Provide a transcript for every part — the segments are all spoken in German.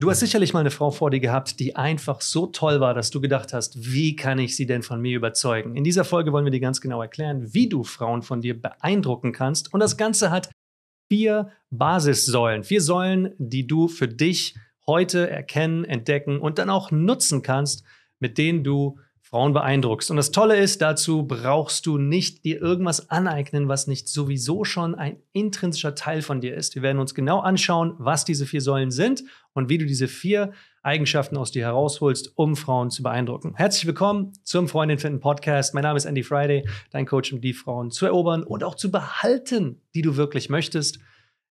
Du hast sicherlich mal eine Frau vor dir gehabt, die einfach so toll war, dass du gedacht hast, wie kann ich sie denn von mir überzeugen? In dieser Folge wollen wir dir ganz genau erklären, wie du Frauen von dir beeindrucken kannst. Und das Ganze hat vier Basissäulen, vier Säulen, die du für dich heute erkennen, entdecken und dann auch nutzen kannst, mit denen du Frauen beeindruckst. Und das Tolle ist, dazu brauchst du nicht dir irgendwas aneignen, was nicht sowieso schon ein intrinsischer Teil von dir ist. Wir werden uns genau anschauen, was diese vier Säulen sind und wie du diese vier Eigenschaften aus dir herausholst, um Frauen zu beeindrucken. Herzlich willkommen zum Freundin finden Podcast. Mein Name ist Andy Friday, dein Coach, um die Frauen zu erobern und auch zu behalten, die du wirklich möchtest.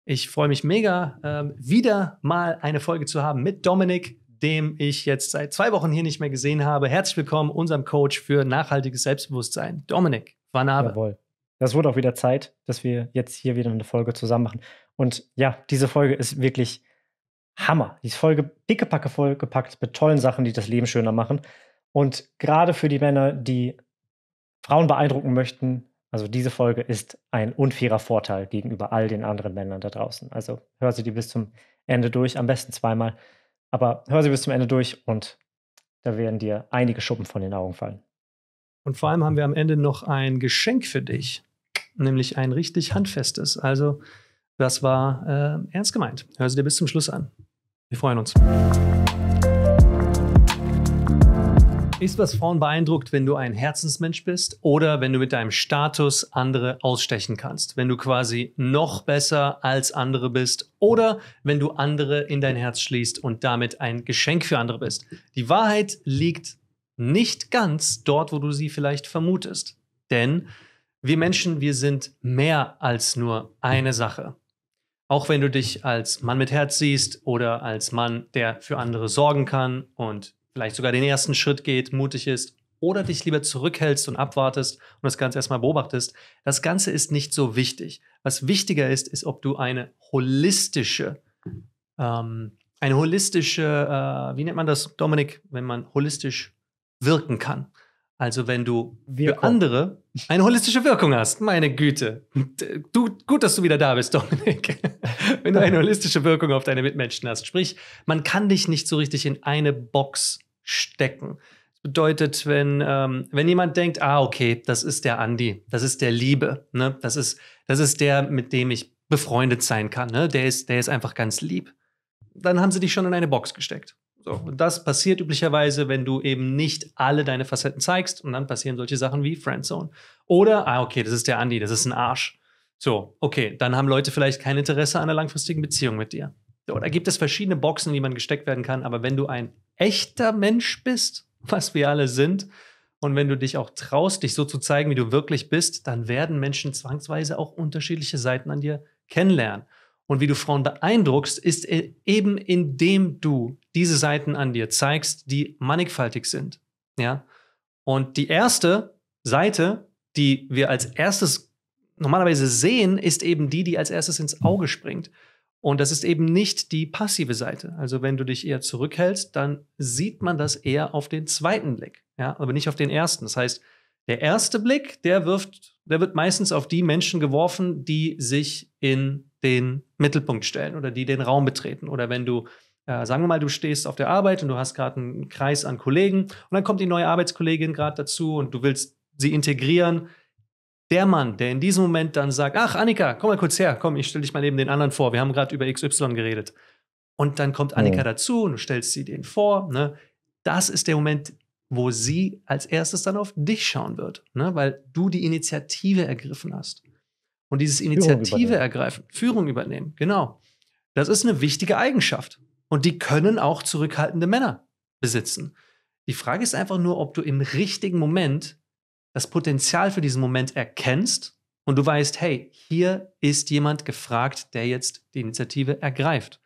Ich freue mich mega, ähm, wieder mal eine Folge zu haben mit Dominik dem ich jetzt seit zwei Wochen hier nicht mehr gesehen habe. Herzlich willkommen unserem Coach für nachhaltiges Selbstbewusstsein, Dominik Van Abe. Jawohl. Das wurde auch wieder Zeit, dass wir jetzt hier wieder eine Folge zusammen machen. Und ja, diese Folge ist wirklich Hammer. Die Folge dickepacke vollgepackt mit tollen Sachen, die das Leben schöner machen. Und gerade für die Männer, die Frauen beeindrucken möchten, also diese Folge ist ein unfairer Vorteil gegenüber all den anderen Männern da draußen. Also hör sie dir bis zum Ende durch, am besten zweimal. Aber hör sie bis zum Ende durch und da werden dir einige Schuppen von den Augen fallen. Und vor allem haben wir am Ende noch ein Geschenk für dich, nämlich ein richtig handfestes. Also, das war äh, ernst gemeint. Hör sie dir bis zum Schluss an. Wir freuen uns. Ist, was Frauen beeindruckt, wenn du ein Herzensmensch bist oder wenn du mit deinem Status andere ausstechen kannst, wenn du quasi noch besser als andere bist oder wenn du andere in dein Herz schließt und damit ein Geschenk für andere bist. Die Wahrheit liegt nicht ganz dort, wo du sie vielleicht vermutest. Denn wir Menschen, wir sind mehr als nur eine Sache. Auch wenn du dich als Mann mit Herz siehst oder als Mann, der für andere sorgen kann und vielleicht sogar den ersten Schritt geht, mutig ist oder dich lieber zurückhältst und abwartest und das Ganze erstmal beobachtest, das Ganze ist nicht so wichtig. Was wichtiger ist, ist, ob du eine holistische, ähm, eine holistische, äh, wie nennt man das, Dominik, wenn man holistisch wirken kann. Also wenn du Wirkung. für andere eine holistische Wirkung hast, meine Güte. Du, gut, dass du wieder da bist, Dominik. wenn du eine holistische Wirkung auf deine Mitmenschen hast. Sprich, man kann dich nicht so richtig in eine Box stecken. Das bedeutet, wenn, ähm, wenn jemand denkt, ah, okay, das ist der Andi, das ist der Liebe, ne? das, ist, das ist der, mit dem ich befreundet sein kann, ne? der, ist, der ist einfach ganz lieb, dann haben sie dich schon in eine Box gesteckt. So, und das passiert üblicherweise, wenn du eben nicht alle deine Facetten zeigst und dann passieren solche Sachen wie Friendzone. Oder, ah, okay, das ist der Andi, das ist ein Arsch. So, okay, dann haben Leute vielleicht kein Interesse an einer langfristigen Beziehung mit dir. So, da gibt es verschiedene Boxen, in die man gesteckt werden kann, aber wenn du ein echter Mensch bist, was wir alle sind, und wenn du dich auch traust, dich so zu zeigen, wie du wirklich bist, dann werden Menschen zwangsweise auch unterschiedliche Seiten an dir kennenlernen. Und wie du Frauen beeindruckst, ist e-, eben indem du diese Seiten an dir zeigst, die mannigfaltig sind. Ja? Und die erste Seite, die wir als erstes normalerweise sehen, ist eben die, die als erstes ins Auge springt. Und das ist eben nicht die passive Seite. Also wenn du dich eher zurückhältst, dann sieht man das eher auf den zweiten Blick, ja, aber nicht auf den ersten. Das heißt, der erste Blick, der wirft, der wird meistens auf die Menschen geworfen, die sich in den Mittelpunkt stellen oder die den Raum betreten. Oder wenn du, äh, sagen wir mal, du stehst auf der Arbeit und du hast gerade einen Kreis an Kollegen und dann kommt die neue Arbeitskollegin gerade dazu und du willst sie integrieren, der Mann, der in diesem Moment dann sagt, ach Annika, komm mal kurz her, komm, ich stelle dich mal neben den anderen vor, wir haben gerade über XY geredet. Und dann kommt Annika mhm. dazu und du stellst sie den vor. Ne? Das ist der Moment, wo sie als erstes dann auf dich schauen wird, ne? weil du die Initiative ergriffen hast. Und dieses Initiative Führung ergreifen, Führung übernehmen, genau. Das ist eine wichtige Eigenschaft. Und die können auch zurückhaltende Männer besitzen. Die Frage ist einfach nur, ob du im richtigen Moment das Potenzial für diesen Moment erkennst und du weißt, hey, hier ist jemand gefragt, der jetzt die Initiative ergreift.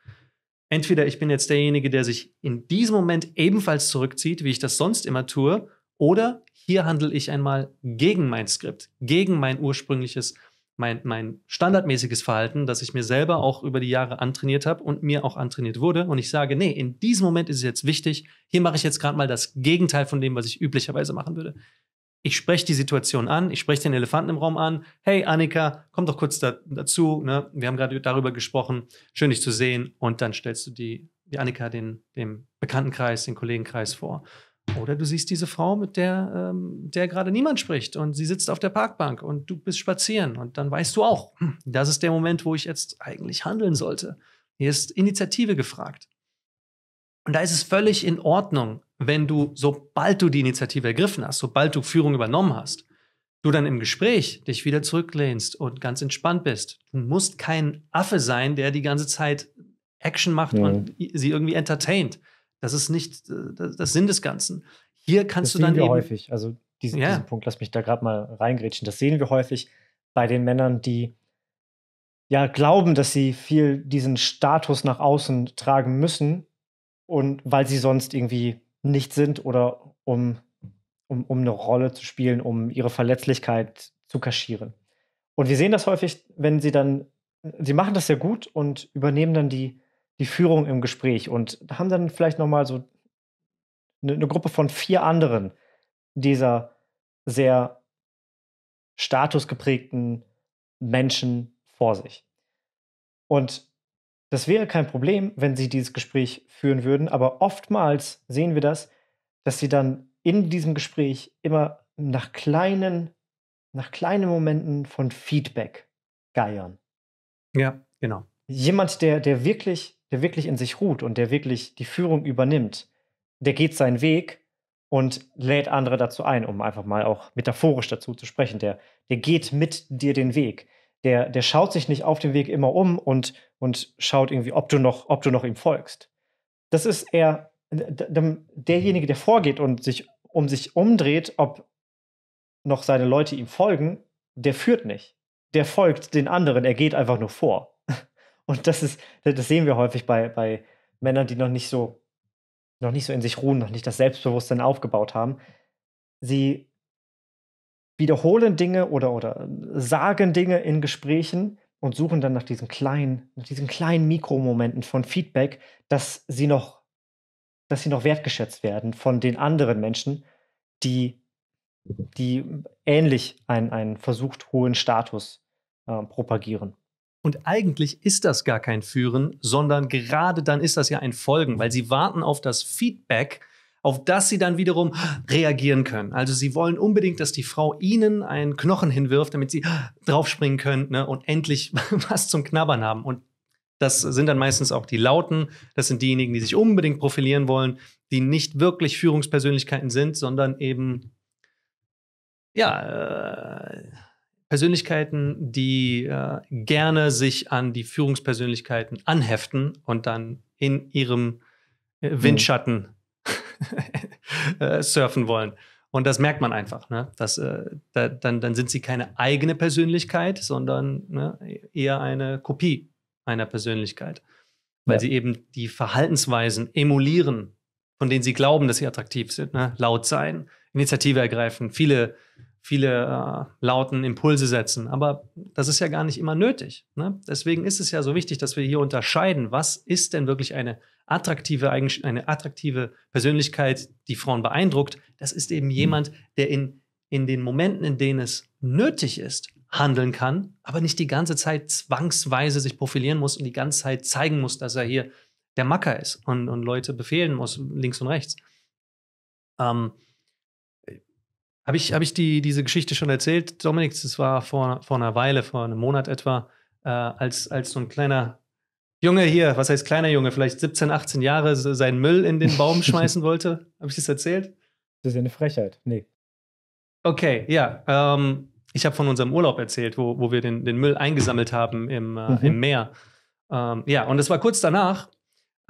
Entweder ich bin jetzt derjenige, der sich in diesem Moment ebenfalls zurückzieht, wie ich das sonst immer tue, oder hier handle ich einmal gegen mein Skript, gegen mein ursprüngliches, mein, mein standardmäßiges Verhalten, das ich mir selber auch über die Jahre antrainiert habe und mir auch antrainiert wurde. Und ich sage, nee, in diesem Moment ist es jetzt wichtig, hier mache ich jetzt gerade mal das Gegenteil von dem, was ich üblicherweise machen würde ich spreche die Situation an, ich spreche den Elefanten im Raum an. Hey Annika, komm doch kurz da, dazu. Ne? Wir haben gerade darüber gesprochen. Schön, dich zu sehen. Und dann stellst du die, die Annika den, dem Bekanntenkreis, den Kollegenkreis vor. Oder du siehst diese Frau, mit der, ähm, der gerade niemand spricht und sie sitzt auf der Parkbank und du bist spazieren und dann weißt du auch, hm, das ist der Moment, wo ich jetzt eigentlich handeln sollte. Hier ist Initiative gefragt. Und da ist es völlig in Ordnung, wenn du, sobald du die Initiative ergriffen hast, sobald du Führung übernommen hast, du dann im Gespräch dich wieder zurücklehnst und ganz entspannt bist. Du musst kein Affe sein, der die ganze Zeit Action macht ja. und sie irgendwie entertaint. Das ist nicht äh, das, das Sinn des Ganzen. Hier kannst das du dann Das sehen wir eben, häufig, also diesen, ja. diesen Punkt, lass mich da gerade mal reingrätschen. Das sehen wir häufig bei den Männern, die ja glauben, dass sie viel diesen Status nach außen tragen müssen und weil sie sonst irgendwie nicht sind oder um, um, um eine Rolle zu spielen, um ihre Verletzlichkeit zu kaschieren. Und wir sehen das häufig, wenn sie dann, sie machen das sehr gut und übernehmen dann die, die Führung im Gespräch und haben dann vielleicht nochmal so eine, eine Gruppe von vier anderen dieser sehr statusgeprägten Menschen vor sich. Und das wäre kein Problem, wenn sie dieses Gespräch führen würden, aber oftmals sehen wir das, dass sie dann in diesem Gespräch immer nach kleinen, nach kleinen Momenten von Feedback geiern. Ja, genau. Jemand, der, der wirklich, der wirklich in sich ruht und der wirklich die Führung übernimmt, der geht seinen Weg und lädt andere dazu ein, um einfach mal auch metaphorisch dazu zu sprechen. Der, der geht mit dir den Weg der, der schaut sich nicht auf dem Weg immer um und, und schaut irgendwie, ob du, noch, ob du noch ihm folgst. Das ist eher derjenige, der vorgeht und sich um sich umdreht, ob noch seine Leute ihm folgen, der führt nicht. Der folgt den anderen, er geht einfach nur vor. Und das ist, das sehen wir häufig bei, bei Männern, die noch nicht so, noch nicht so in sich ruhen, noch nicht das Selbstbewusstsein aufgebaut haben. Sie wiederholen Dinge oder, oder sagen Dinge in Gesprächen und suchen dann nach diesen kleinen, nach diesen kleinen Mikromomenten von Feedback, dass sie noch, dass sie noch wertgeschätzt werden von den anderen Menschen, die, die ähnlich einen, einen versucht hohen Status äh, propagieren. Und eigentlich ist das gar kein Führen, sondern gerade dann ist das ja ein Folgen, weil sie warten auf das Feedback, auf das sie dann wiederum reagieren können. Also sie wollen unbedingt, dass die Frau ihnen einen Knochen hinwirft, damit sie draufspringen können ne, und endlich was zum Knabbern haben. Und das sind dann meistens auch die Lauten. Das sind diejenigen, die sich unbedingt profilieren wollen, die nicht wirklich Führungspersönlichkeiten sind, sondern eben, ja, äh, Persönlichkeiten, die äh, gerne sich an die Führungspersönlichkeiten anheften und dann in ihrem äh, hm. Windschatten Äh, surfen wollen. Und das merkt man einfach. Ne? Das, äh, da, dann, dann sind sie keine eigene Persönlichkeit, sondern ne, eher eine Kopie einer Persönlichkeit, weil ja. sie eben die Verhaltensweisen emulieren, von denen sie glauben, dass sie attraktiv sind. Ne? Laut sein, Initiative ergreifen, viele viele äh, lauten Impulse setzen. Aber das ist ja gar nicht immer nötig. Ne? Deswegen ist es ja so wichtig, dass wir hier unterscheiden, was ist denn wirklich eine attraktive, eine attraktive Persönlichkeit, die Frauen beeindruckt. Das ist eben mhm. jemand, der in, in den Momenten, in denen es nötig ist, handeln kann, aber nicht die ganze Zeit zwangsweise sich profilieren muss und die ganze Zeit zeigen muss, dass er hier der Macker ist und, und Leute befehlen muss, links und rechts. Ähm, habe ich, hab ich die, diese Geschichte schon erzählt, Dominik? Das war vor, vor einer Weile, vor einem Monat etwa, äh, als, als so ein kleiner Junge hier, was heißt kleiner Junge, vielleicht 17, 18 Jahre, seinen Müll in den Baum schmeißen wollte. Habe ich das erzählt? Das ist ja eine Frechheit. Nee. Okay, ja. Ähm, ich habe von unserem Urlaub erzählt, wo, wo wir den, den Müll eingesammelt haben im, äh, mhm. im Meer. Ähm, ja, und es war kurz danach,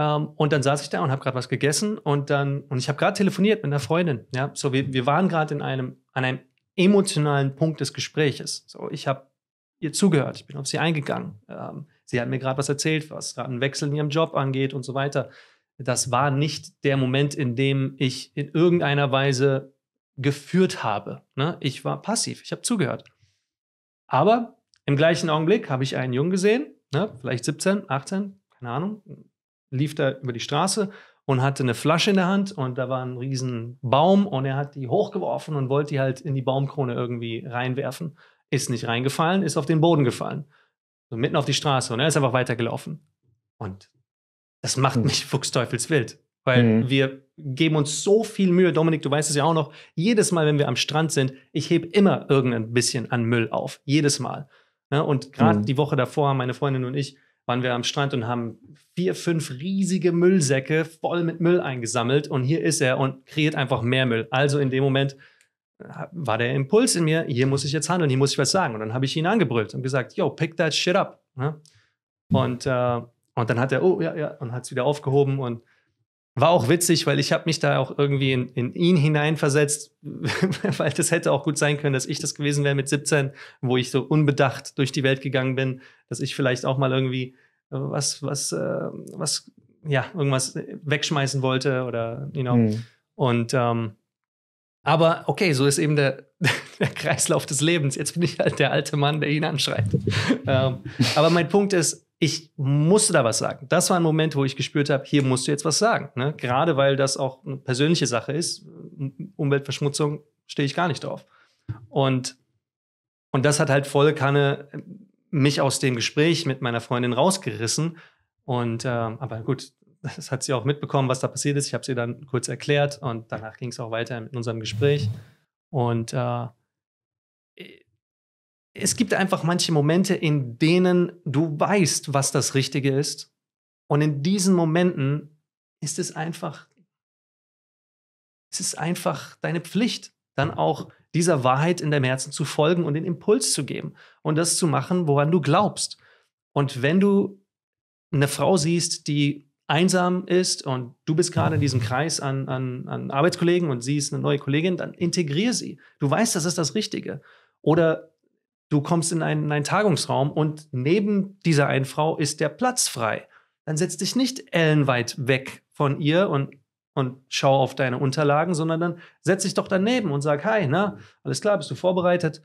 ähm, und dann saß ich da und habe gerade was gegessen und dann, und ich habe gerade telefoniert mit einer Freundin. Ja, so wir, wir waren gerade in einem, an einem emotionalen Punkt des Gespräches. So, ich habe ihr zugehört, ich bin auf sie eingegangen. Ähm, sie hat mir gerade was erzählt, was gerade einen Wechsel in ihrem Job angeht und so weiter. Das war nicht der Moment, in dem ich in irgendeiner Weise geführt habe. Ne? Ich war passiv, ich habe zugehört. Aber im gleichen Augenblick habe ich einen Jungen gesehen, ne? vielleicht 17, 18, keine Ahnung, lief da über die Straße und hatte eine Flasche in der Hand und da war ein riesen Baum und er hat die hochgeworfen und wollte die halt in die Baumkrone irgendwie reinwerfen. Ist nicht reingefallen, ist auf den Boden gefallen. So mitten auf die Straße und er ist einfach weitergelaufen. Und das macht hm. mich fuchsteufelswild, weil mhm. wir geben uns so viel Mühe. Dominik, du weißt es ja auch noch. Jedes Mal, wenn wir am Strand sind, ich heb immer irgendein bisschen an Müll auf. Jedes Mal. Ja, ne, und gerade mhm. die Woche davor haben meine Freundin und ich waren wir am Strand und haben vier, fünf riesige Müllsäcke voll mit Müll eingesammelt und hier ist er und kreiert einfach mehr Müll. Also in dem Moment äh, war der Impuls in mir, hier muss ich jetzt handeln, hier muss ich was sagen. Und dann habe ich ihn angebrüllt und gesagt, yo, pick that shit up. Ne? Und, äh, und dann hat er, oh ja, ja, und hat es wieder aufgehoben und war auch witzig, weil ich habe mich da auch irgendwie in, in ihn hineinversetzt, weil das hätte auch gut sein können, dass ich das gewesen wäre mit 17, wo ich so unbedacht durch die Welt gegangen bin, dass ich vielleicht auch mal irgendwie äh, was, was, äh, was, ja, irgendwas wegschmeißen wollte oder, you know. Mhm. Und ähm, aber okay, so ist eben der, der, Kreislauf des Lebens. Jetzt bin ich halt der alte Mann, der ihn anschreit. ähm, aber mein Punkt ist, ich musste da was sagen. Das war ein Moment, wo ich gespürt habe, hier musst du jetzt was sagen. Ne? Gerade weil das auch eine persönliche Sache ist. Umweltverschmutzung stehe ich gar nicht drauf. Und, und das hat halt volle Kanne ähm, mich aus dem Gespräch mit meiner Freundin rausgerissen. Und äh, aber gut, das hat sie auch mitbekommen, was da passiert ist. Ich habe sie dann kurz erklärt und danach ging es auch weiter in unserem Gespräch. Und äh, es gibt einfach manche Momente, in denen du weißt, was das Richtige ist. Und in diesen Momenten ist es einfach, es ist einfach deine Pflicht, dann auch dieser Wahrheit in deinem Herzen zu folgen und den Impuls zu geben und das zu machen, woran du glaubst. Und wenn du eine Frau siehst, die einsam ist und du bist gerade in diesem Kreis an, an, an Arbeitskollegen und sie ist eine neue Kollegin, dann integrier sie. Du weißt, das ist das Richtige. Oder Du kommst in einen, in einen Tagungsraum und neben dieser einen Frau ist der Platz frei. Dann setz dich nicht ellenweit weg von ihr und und schau auf deine Unterlagen, sondern dann setz dich doch daneben und sag, hi, na, alles klar, bist du vorbereitet?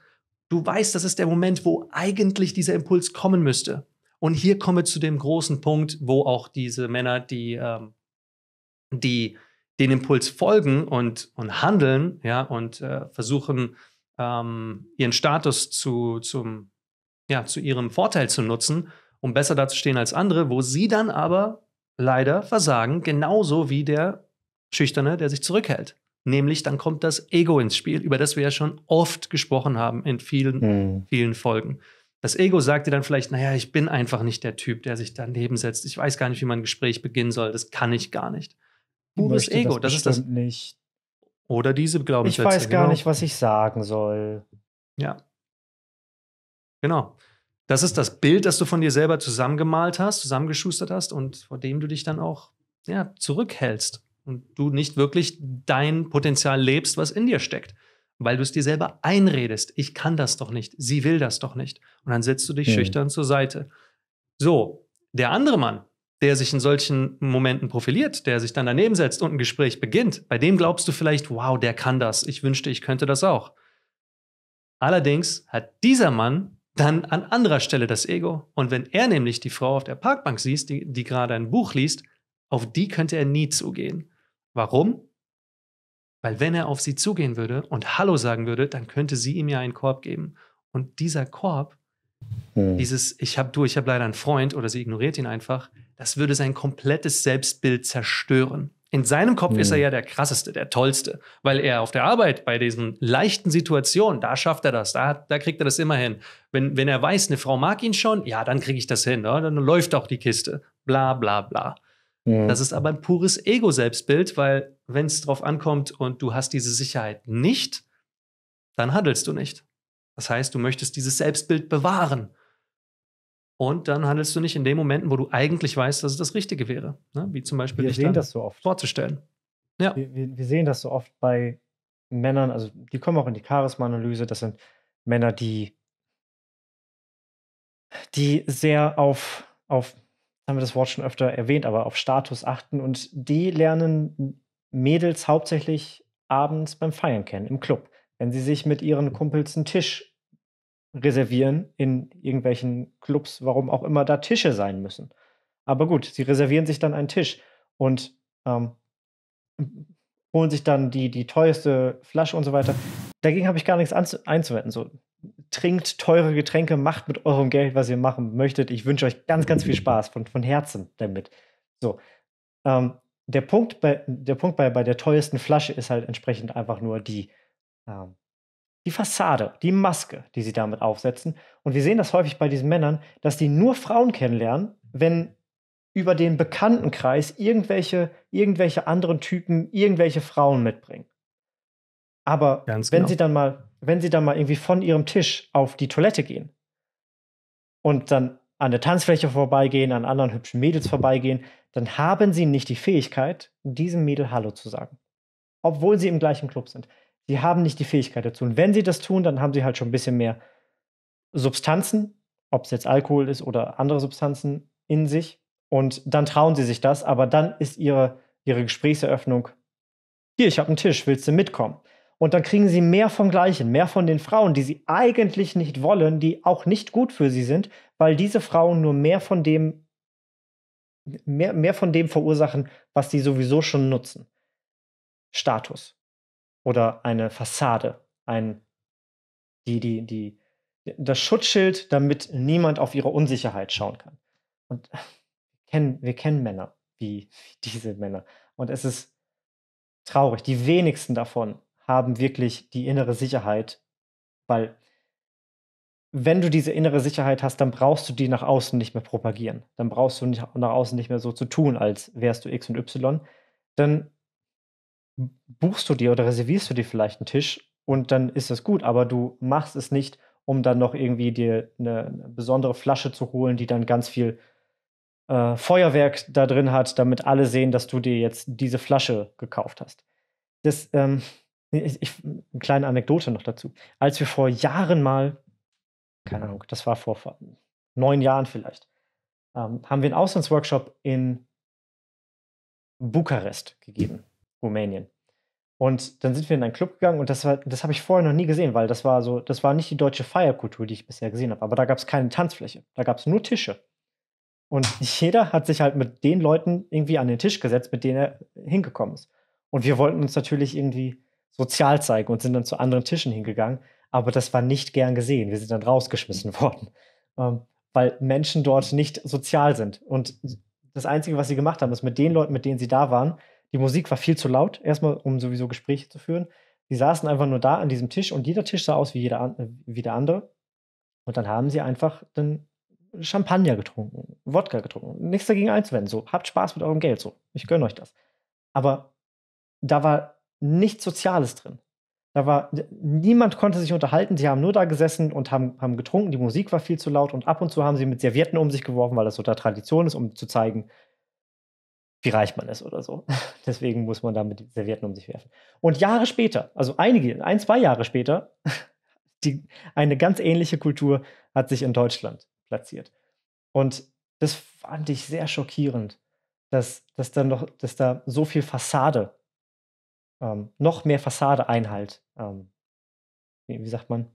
Du weißt, das ist der Moment, wo eigentlich dieser Impuls kommen müsste. Und hier komme zu dem großen Punkt, wo auch diese Männer, die, ähm, die den Impuls folgen und, und handeln, ja, und äh, versuchen, ähm, ihren Status zu, zum, ja, zu ihrem Vorteil zu nutzen, um besser dazustehen als andere, wo sie dann aber leider versagen, genauso wie der Schüchterne, der sich zurückhält. Nämlich dann kommt das Ego ins Spiel, über das wir ja schon oft gesprochen haben in vielen, mhm. vielen Folgen. Das Ego sagt dir dann vielleicht, naja, ich bin einfach nicht der Typ, der sich daneben setzt. Ich weiß gar nicht, wie man ein Gespräch beginnen soll. Das kann ich gar nicht. Pures Ego, das, das ist das. Nicht. Oder diese Glaubenssätze. Ich weiß gar genau. nicht, was ich sagen soll. Ja. Genau. Das ist das Bild, das du von dir selber zusammengemalt hast, zusammengeschustert hast und vor dem du dich dann auch ja, zurückhältst und du nicht wirklich dein Potenzial lebst, was in dir steckt, weil du es dir selber einredest. Ich kann das doch nicht, sie will das doch nicht. Und dann setzt du dich mhm. schüchtern zur Seite. So, der andere Mann, der sich in solchen Momenten profiliert, der sich dann daneben setzt und ein Gespräch beginnt, bei dem glaubst du vielleicht, wow, der kann das, ich wünschte, ich könnte das auch. Allerdings hat dieser Mann dann an anderer Stelle das Ego. Und wenn er nämlich die Frau auf der Parkbank sieht, die, die gerade ein Buch liest, auf die könnte er nie zugehen. Warum? Weil wenn er auf sie zugehen würde und Hallo sagen würde, dann könnte sie ihm ja einen Korb geben. Und dieser Korb, hm. dieses Ich habe du, ich habe leider einen Freund oder sie ignoriert ihn einfach, das würde sein komplettes Selbstbild zerstören. In seinem Kopf mhm. ist er hm. ja der krasseste, der tollste, weil er auf der Arbeit bei diesen leichten Situationen, da schafft er das, da, da kriegt er das immer hin. Wenn, wenn er weiß, eine Frau mag ihn schon, ja, dann kriege ich das hin, oder? Ne? dann läuft auch die Kiste, bla bla bla. Mhm. Das ist aber ein pures Ego-Selbstbild, weil wenn es drauf ankommt und du hast diese Sicherheit nicht, dann handelst du nicht. Das heißt, du möchtest dieses Selbstbild bewahren. Und dann handelst du nicht in den Momenten, wo du eigentlich weißt, dass es das Richtige wäre. Ne? Wie zum Beispiel wir dich sehen das so oft. vorzustellen. Ja. Wir, wir, wir, sehen das so oft bei Männern, also die kommen auch in die Charisma-Analyse. Das sind Männer, die, die sehr auf, auf, haben wir das Wort schon öfter erwähnt, aber auf Status achten und die lernen Mädels hauptsächlich abends beim Feiern kennen, im Club. Wenn sie sich mit ihren Kumpels einen Tisch reservieren in irgendwelchen Clubs, warum auch immer da Tische sein müssen. Aber gut, sie reservieren sich dann einen Tisch und ähm, holen sich dann die, die teuerste Flasche und so weiter. Dagegen habe ich gar nichts einzuwenden. So, trinkt teure Getränke, macht mit eurem Geld, was ihr machen möchtet. Ich wünsche euch ganz, ganz viel Spaß von, von Herzen damit. So. Ähm, der Punkt, bei der, Punkt bei, bei der teuersten Flasche ist halt entsprechend einfach nur die, ähm, die Fassade, die Maske, die sie damit aufsetzen. Und wir sehen das häufig bei diesen Männern, dass die nur Frauen kennenlernen, wenn über den Bekanntenkreis irgendwelche, irgendwelche anderen Typen, irgendwelche Frauen mitbringen. Aber Ganz wenn genau. sie dann mal, wenn sie dann mal irgendwie von ihrem Tisch auf die Toilette gehen und dann an der Tanzfläche vorbeigehen, an anderen hübschen Mädels vorbeigehen, dann haben sie nicht die Fähigkeit, diesem Mädel Hallo zu sagen. Obwohl sie im gleichen Club sind. Sie haben nicht die Fähigkeit dazu. Und wenn sie das tun, dann haben sie halt schon ein bisschen mehr Substanzen, ob es jetzt Alkohol ist oder andere Substanzen in sich. Und dann trauen sie sich das, aber dann ist ihre, ihre Gesprächseröffnung, hier, ich habe einen Tisch, willst du mitkommen? Und dann kriegen sie mehr vom Gleichen, mehr von den Frauen, die sie eigentlich nicht wollen, die auch nicht gut für sie sind, weil diese Frauen nur mehr von dem, mehr, mehr von dem verursachen, was sie sowieso schon nutzen. Status oder eine Fassade, ein, die, die, die, das Schutzschild, damit niemand auf ihre Unsicherheit schauen kann. Und wir kennen Männer wie diese Männer. Und es ist traurig. Die wenigsten davon haben wirklich die innere Sicherheit, weil wenn du diese innere Sicherheit hast, dann brauchst du die nach außen nicht mehr propagieren. Dann brauchst du nicht, nach außen nicht mehr so zu tun, als wärst du X und Y. Dann buchst du dir oder reservierst du dir vielleicht einen Tisch und dann ist das gut, aber du machst es nicht, um dann noch irgendwie dir eine, eine besondere Flasche zu holen, die dann ganz viel äh, Feuerwerk da drin hat, damit alle sehen, dass du dir jetzt diese Flasche gekauft hast. Das, ähm, ich, ich, eine kleine Anekdote noch dazu. Als wir vor Jahren mal, keine Ahnung, das war vor, vor neun Jahren vielleicht, ähm, haben wir einen Auslandsworkshop in Bukarest gegeben. Rumänien. Und dann sind wir in einen Club gegangen und das das habe ich vorher noch nie gesehen, weil das war so, das war nicht die deutsche Feierkultur, die ich bisher gesehen habe. Aber da gab es keine Tanzfläche, da gab es nur Tische. Und jeder hat sich halt mit den Leuten irgendwie an den Tisch gesetzt, mit denen er hingekommen ist. Und wir wollten uns natürlich irgendwie sozial zeigen und sind dann zu anderen Tischen hingegangen. Aber das war nicht gern gesehen. Wir sind dann rausgeschmissen worden, ähm, weil Menschen dort nicht sozial sind. Und das Einzige, was sie gemacht haben, ist mit den Leuten, mit denen sie da waren, die Musik war viel zu laut, erstmal, um sowieso Gespräche zu führen. Die saßen einfach nur da an diesem Tisch und jeder Tisch sah aus wie, jeder, äh, wie der andere. Und dann haben sie einfach den Champagner getrunken, Wodka getrunken. Nichts dagegen einzuwenden. So, habt Spaß mit eurem Geld. So, ich gönne euch das. Aber da war nichts Soziales drin. Da war, niemand konnte sich unterhalten. Sie haben nur da gesessen und haben, haben getrunken. Die Musik war viel zu laut und ab und zu haben sie mit Servietten um sich geworfen, weil das so der Tradition ist, um zu zeigen, wie reich man ist oder so. Deswegen muss man damit Servietten um sich werfen. Und Jahre später, also einige, ein, zwei Jahre später, die, eine ganz ähnliche Kultur hat sich in Deutschland platziert. Und das fand ich sehr schockierend, dass, dass, dann noch, dass da so viel Fassade, ähm, noch mehr Fassade-Einhalt, ähm, wie sagt man?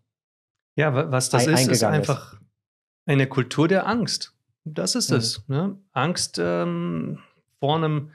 Ja, was das ist, ist einfach ist. eine Kultur der Angst. Das ist mhm. es. Ne? Angst ähm, vor einem,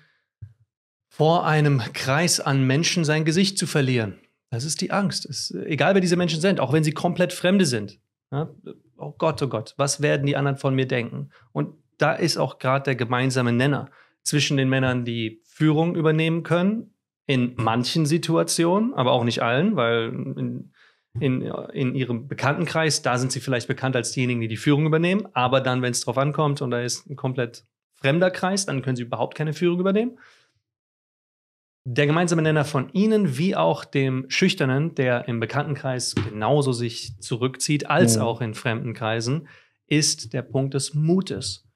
vor einem Kreis an Menschen sein Gesicht zu verlieren. Das ist die Angst. Es, egal, wer diese Menschen sind, auch wenn sie komplett Fremde sind. Ja? Oh Gott, oh Gott, was werden die anderen von mir denken? Und da ist auch gerade der gemeinsame Nenner zwischen den Männern, die Führung übernehmen können, in manchen Situationen, aber auch nicht allen, weil in, in, in ihrem Bekanntenkreis, da sind sie vielleicht bekannt als diejenigen, die die Führung übernehmen, aber dann, wenn es drauf ankommt und da ist ein komplett fremder Kreis, dann können sie überhaupt keine Führung übernehmen. Der gemeinsame Nenner von Ihnen wie auch dem Schüchternen, der im Bekanntenkreis genauso sich zurückzieht als mhm. auch in fremden Kreisen, ist der Punkt des Mutes.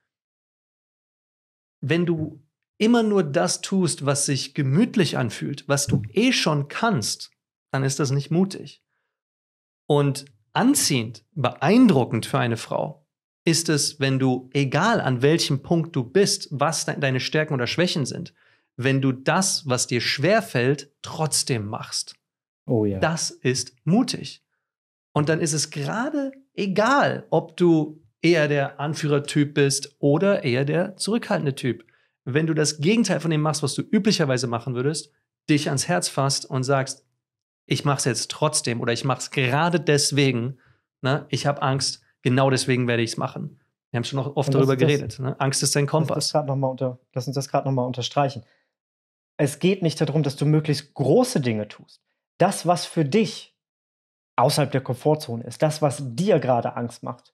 Wenn du immer nur das tust, was sich gemütlich anfühlt, was du eh schon kannst, dann ist das nicht mutig. Und anziehend, beeindruckend für eine Frau ist es, wenn du, egal an welchem Punkt du bist, was de deine Stärken oder Schwächen sind, wenn du das, was dir schwerfällt, trotzdem machst. Oh ja. Das ist mutig. Und dann ist es gerade egal, ob du eher der Anführertyp bist oder eher der zurückhaltende Typ. Wenn du das Gegenteil von dem machst, was du üblicherweise machen würdest, dich ans Herz fasst und sagst, ich mache es jetzt trotzdem oder ich mache es gerade deswegen, ne? ich habe Angst, Genau deswegen werde ich es machen. Wir haben schon noch oft darüber das, geredet. Ne? Angst ist dein Kompass. Das, das unter, lass uns das gerade nochmal unterstreichen. Es geht nicht darum, dass du möglichst große Dinge tust. Das, was für dich außerhalb der Komfortzone ist, das, was dir gerade Angst macht,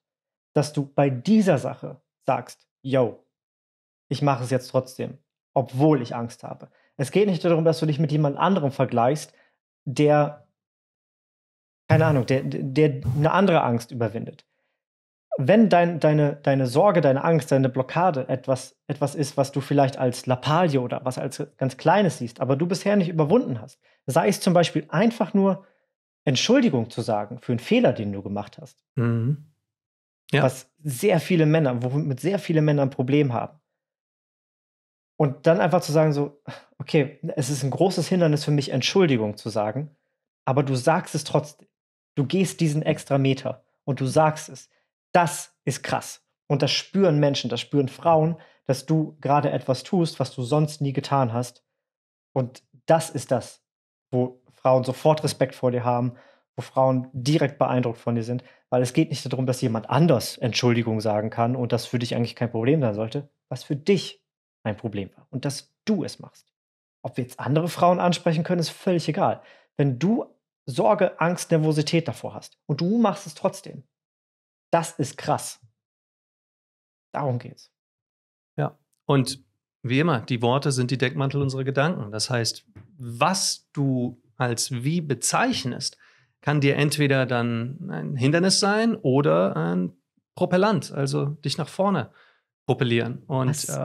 dass du bei dieser Sache sagst, yo, ich mache es jetzt trotzdem, obwohl ich Angst habe. Es geht nicht darum, dass du dich mit jemand anderem vergleichst, der, keine Ahnung, der, der eine andere Angst überwindet wenn dein, deine, deine Sorge, deine Angst, deine Blockade etwas, etwas ist, was du vielleicht als Lappalie oder was als ganz Kleines siehst, aber du bisher nicht überwunden hast, sei es zum Beispiel einfach nur Entschuldigung zu sagen für einen Fehler, den du gemacht hast. Mhm. Ja. Was sehr viele Männer, womit sehr viele Männer ein Problem haben. Und dann einfach zu sagen, so, okay, es ist ein großes Hindernis für mich, Entschuldigung zu sagen, aber du sagst es trotzdem. Du gehst diesen extra Meter und du sagst es. Das ist krass. Und das spüren Menschen, das spüren Frauen, dass du gerade etwas tust, was du sonst nie getan hast. Und das ist das, wo Frauen sofort Respekt vor dir haben, wo Frauen direkt beeindruckt von dir sind, weil es geht nicht darum, dass jemand anders Entschuldigung sagen kann und das für dich eigentlich kein Problem sein sollte, was für dich ein Problem war und dass du es machst. Ob wir jetzt andere Frauen ansprechen können, ist völlig egal. Wenn du Sorge, Angst, Nervosität davor hast und du machst es trotzdem, das ist krass. Darum geht's. Ja, und wie immer, die Worte sind die Deckmantel unserer Gedanken. Das heißt, was du als wie bezeichnest, kann dir entweder dann ein Hindernis sein oder ein Propellant, also dich nach vorne propellieren. Und äh,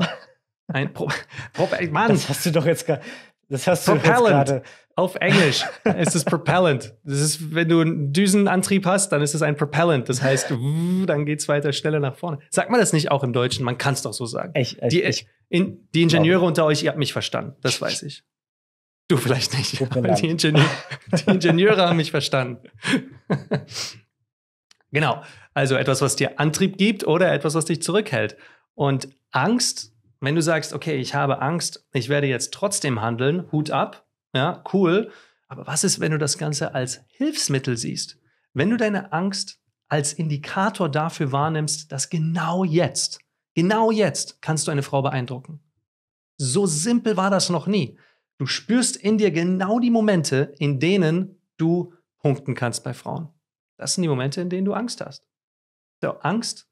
ein Pro Pro Mann. Das hast du doch jetzt gerade. Das hast du gerade. Auf Englisch ist es Propellant. Das ist, wenn du einen Düsenantrieb hast, dann ist es ein Propellant. Das heißt, dann geht es weiter schneller nach vorne. Sagt man das nicht auch im Deutschen? Man kann es doch so sagen. Ich, ich, die, ich, in, die, Ingenieure glaube. unter euch, ihr habt mich verstanden. Das weiß ich. Du vielleicht nicht. Aber die, Ingenieur, die Ingenieure haben mich verstanden. genau. Also etwas, was dir Antrieb gibt oder etwas, was dich zurückhält. Und Angst wenn du sagst, okay, ich habe Angst, ich werde jetzt trotzdem handeln, Hut ab, ja, cool. Aber was ist, wenn du das Ganze als Hilfsmittel siehst? Wenn du deine Angst als Indikator dafür wahrnimmst, dass genau jetzt, genau jetzt kannst du eine Frau beeindrucken. So simpel war das noch nie. Du spürst in dir genau die Momente, in denen du punkten kannst bei Frauen. Das sind die Momente, in denen du Angst hast. So, Angst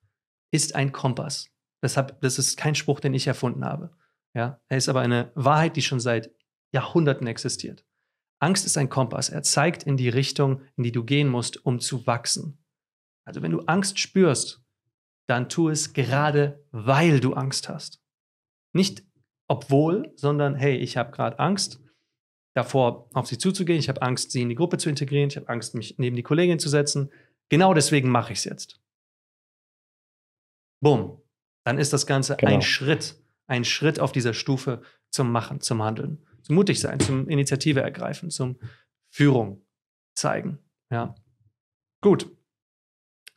ist ein Kompass. Deshalb, das ist kein Spruch, den ich erfunden habe. Ja? Er ist aber eine Wahrheit, die schon seit Jahrhunderten existiert. Angst ist ein Kompass. Er zeigt in die Richtung, in die du gehen musst, um zu wachsen. Also wenn du Angst spürst, dann tu es gerade, weil du Angst hast. Nicht obwohl, sondern hey, ich habe gerade Angst davor, auf sie zuzugehen. Ich habe Angst, sie in die Gruppe zu integrieren. Ich habe Angst, mich neben die Kollegin zu setzen. Genau deswegen mache ich es jetzt. Bumm dann ist das Ganze genau. ein Schritt, ein Schritt auf dieser Stufe zum Machen, zum Handeln, zum mutig sein, zum Initiative ergreifen, zum Führung zeigen. Ja. Gut.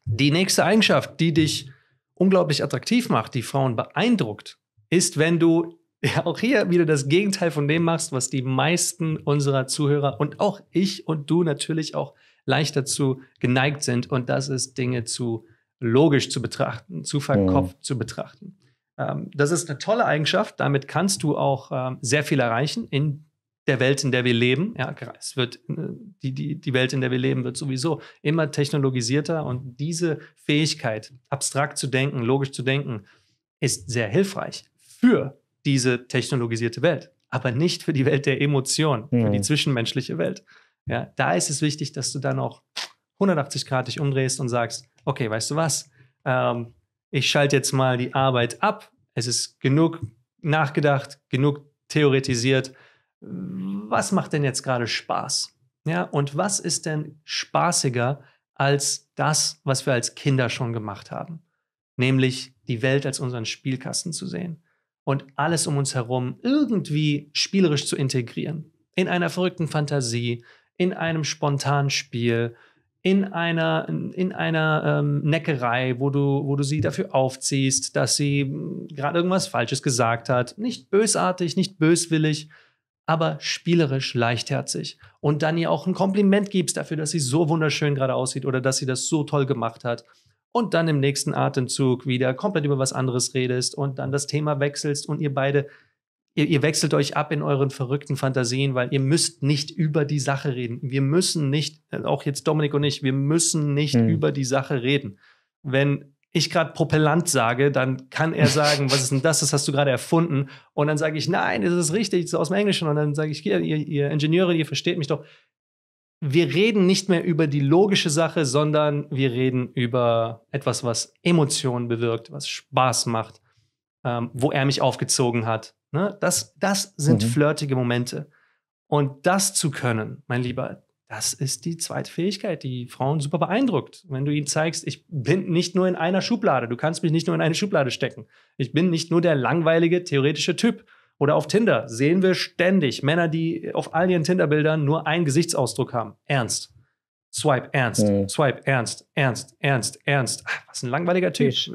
Die nächste Eigenschaft, die dich unglaublich attraktiv macht, die Frauen beeindruckt, ist, wenn du ja, auch hier wieder das Gegenteil von dem machst, was die meisten unserer Zuhörer und auch ich und du natürlich auch leicht dazu geneigt sind. Und das ist Dinge zu logisch zu betrachten, zu verkopft mhm. zu betrachten. Ähm, das ist eine tolle Eigenschaft. Damit kannst du auch ähm, sehr viel erreichen in der Welt, in der wir leben. Ja, es wird, äh, die, die, die Welt, in der wir leben, wird sowieso immer technologisierter und diese Fähigkeit, abstrakt zu denken, logisch zu denken, ist sehr hilfreich für diese technologisierte Welt, aber nicht für die Welt der Emotionen, mhm. für die mhm. zwischenmenschliche Welt. Ja, da ist es wichtig, dass du dann auch 180 Grad dich umdrehst und sagst, okay, weißt du was, ähm, ich schalte jetzt mal die Arbeit ab, es ist genug nachgedacht, genug theoretisiert, was macht denn jetzt gerade Spaß? Ja, und was ist denn spaßiger als das, was wir als Kinder schon gemacht haben? Nämlich die Welt als unseren Spielkasten zu sehen und alles um uns herum irgendwie spielerisch zu integrieren. In einer verrückten Fantasie, in einem spontanen Spiel, in einer, in einer ähm, Neckerei, wo du, wo du sie dafür aufziehst, dass sie hm, gerade irgendwas Falsches gesagt hat. Nicht bösartig, nicht böswillig, aber spielerisch leichtherzig. Und dann ihr auch ein Kompliment gibst dafür, dass sie so wunderschön gerade aussieht oder dass sie das so toll gemacht hat. Und dann im nächsten Atemzug wieder komplett über was anderes redest und dann das Thema wechselst und ihr beide Ihr, ihr, wechselt euch ab in euren verrückten Fantasien, weil ihr müsst nicht über die Sache reden. Wir müssen nicht, äh, auch jetzt Dominik und ich, wir müssen nicht hm. über die Sache reden. Wenn ich gerade Propellant sage, dann kann er sagen, was ist denn das? Das hast du gerade erfunden. Und dann sage ich, nein, das ist richtig, so aus dem Englischen. Und dann sage ich, ihr, ihr Ingenieure, ihr versteht mich doch. Wir reden nicht mehr über die logische Sache, sondern wir reden über etwas, was Emotionen bewirkt, was Spaß macht, ähm, wo er mich aufgezogen hat, Ne? Das, das sind mhm. flirtige Momente. Und das zu können, mein Lieber, das ist die zweite Fähigkeit, die Frauen super beeindruckt. Wenn du ihnen zeigst, ich bin nicht nur in einer Schublade, du kannst mich nicht nur in eine Schublade stecken. Ich bin nicht nur der langweilige, theoretische Typ. Oder auf Tinder sehen wir ständig Männer, die auf all ihren Tinder-Bildern nur einen Gesichtsausdruck haben. Ernst. Swipe, ernst. Mhm. Swipe, ernst. Ernst, ernst, ernst. Ach, was ein langweiliger Typ. Ich.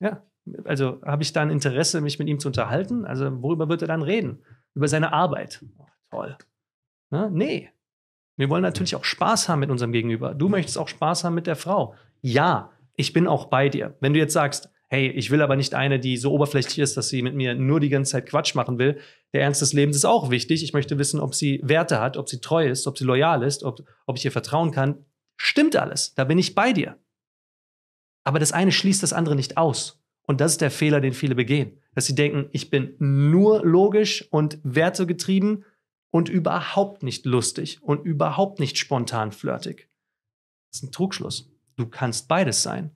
Ja also habe ich da ein Interesse, mich mit ihm zu unterhalten? Also worüber wird er dann reden? Über seine Arbeit. Oh, toll. Ne? Nee. Wir wollen natürlich auch Spaß haben mit unserem Gegenüber. Du möchtest auch Spaß haben mit der Frau. Ja, ich bin auch bei dir. Wenn du jetzt sagst, hey, ich will aber nicht eine, die so oberflächlich ist, dass sie mit mir nur die ganze Zeit Quatsch machen will. Der Ernst des Lebens ist auch wichtig. Ich möchte wissen, ob sie Werte hat, ob sie treu ist, ob sie loyal ist, ob, ob ich ihr vertrauen kann. Stimmt alles. Da bin ich bei dir. Aber das eine schließt das andere nicht aus. Und das ist der Fehler, den viele begehen. Dass sie denken, ich bin nur logisch und wertegetrieben und überhaupt nicht lustig und überhaupt nicht spontan flirtig. Das ist ein Trugschluss. Du kannst beides sein.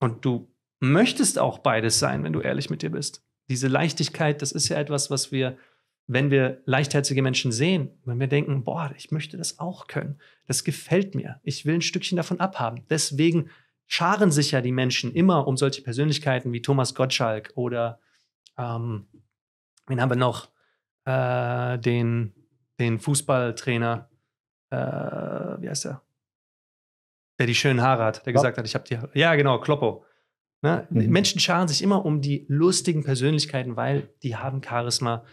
Und du möchtest auch beides sein, wenn du ehrlich mit dir bist. Diese Leichtigkeit, das ist ja etwas, was wir, wenn wir leichtherzige Menschen sehen, wenn wir denken, boah, ich möchte das auch können, das gefällt mir, ich will ein Stückchen davon abhaben. Deswegen scharen sich ja die Menschen immer um solche Persönlichkeiten wie Thomas Gottschalk oder ähm, wen haben wir noch? Äh, den, den Fußballtrainer, äh, wie heißt er? Der die schönen Haare hat, der Klopp. gesagt hat, ich habe die. Ja, genau, Kloppo. Ne? Mhm. Menschen scharen sich immer um die lustigen Persönlichkeiten, weil die haben Charisma,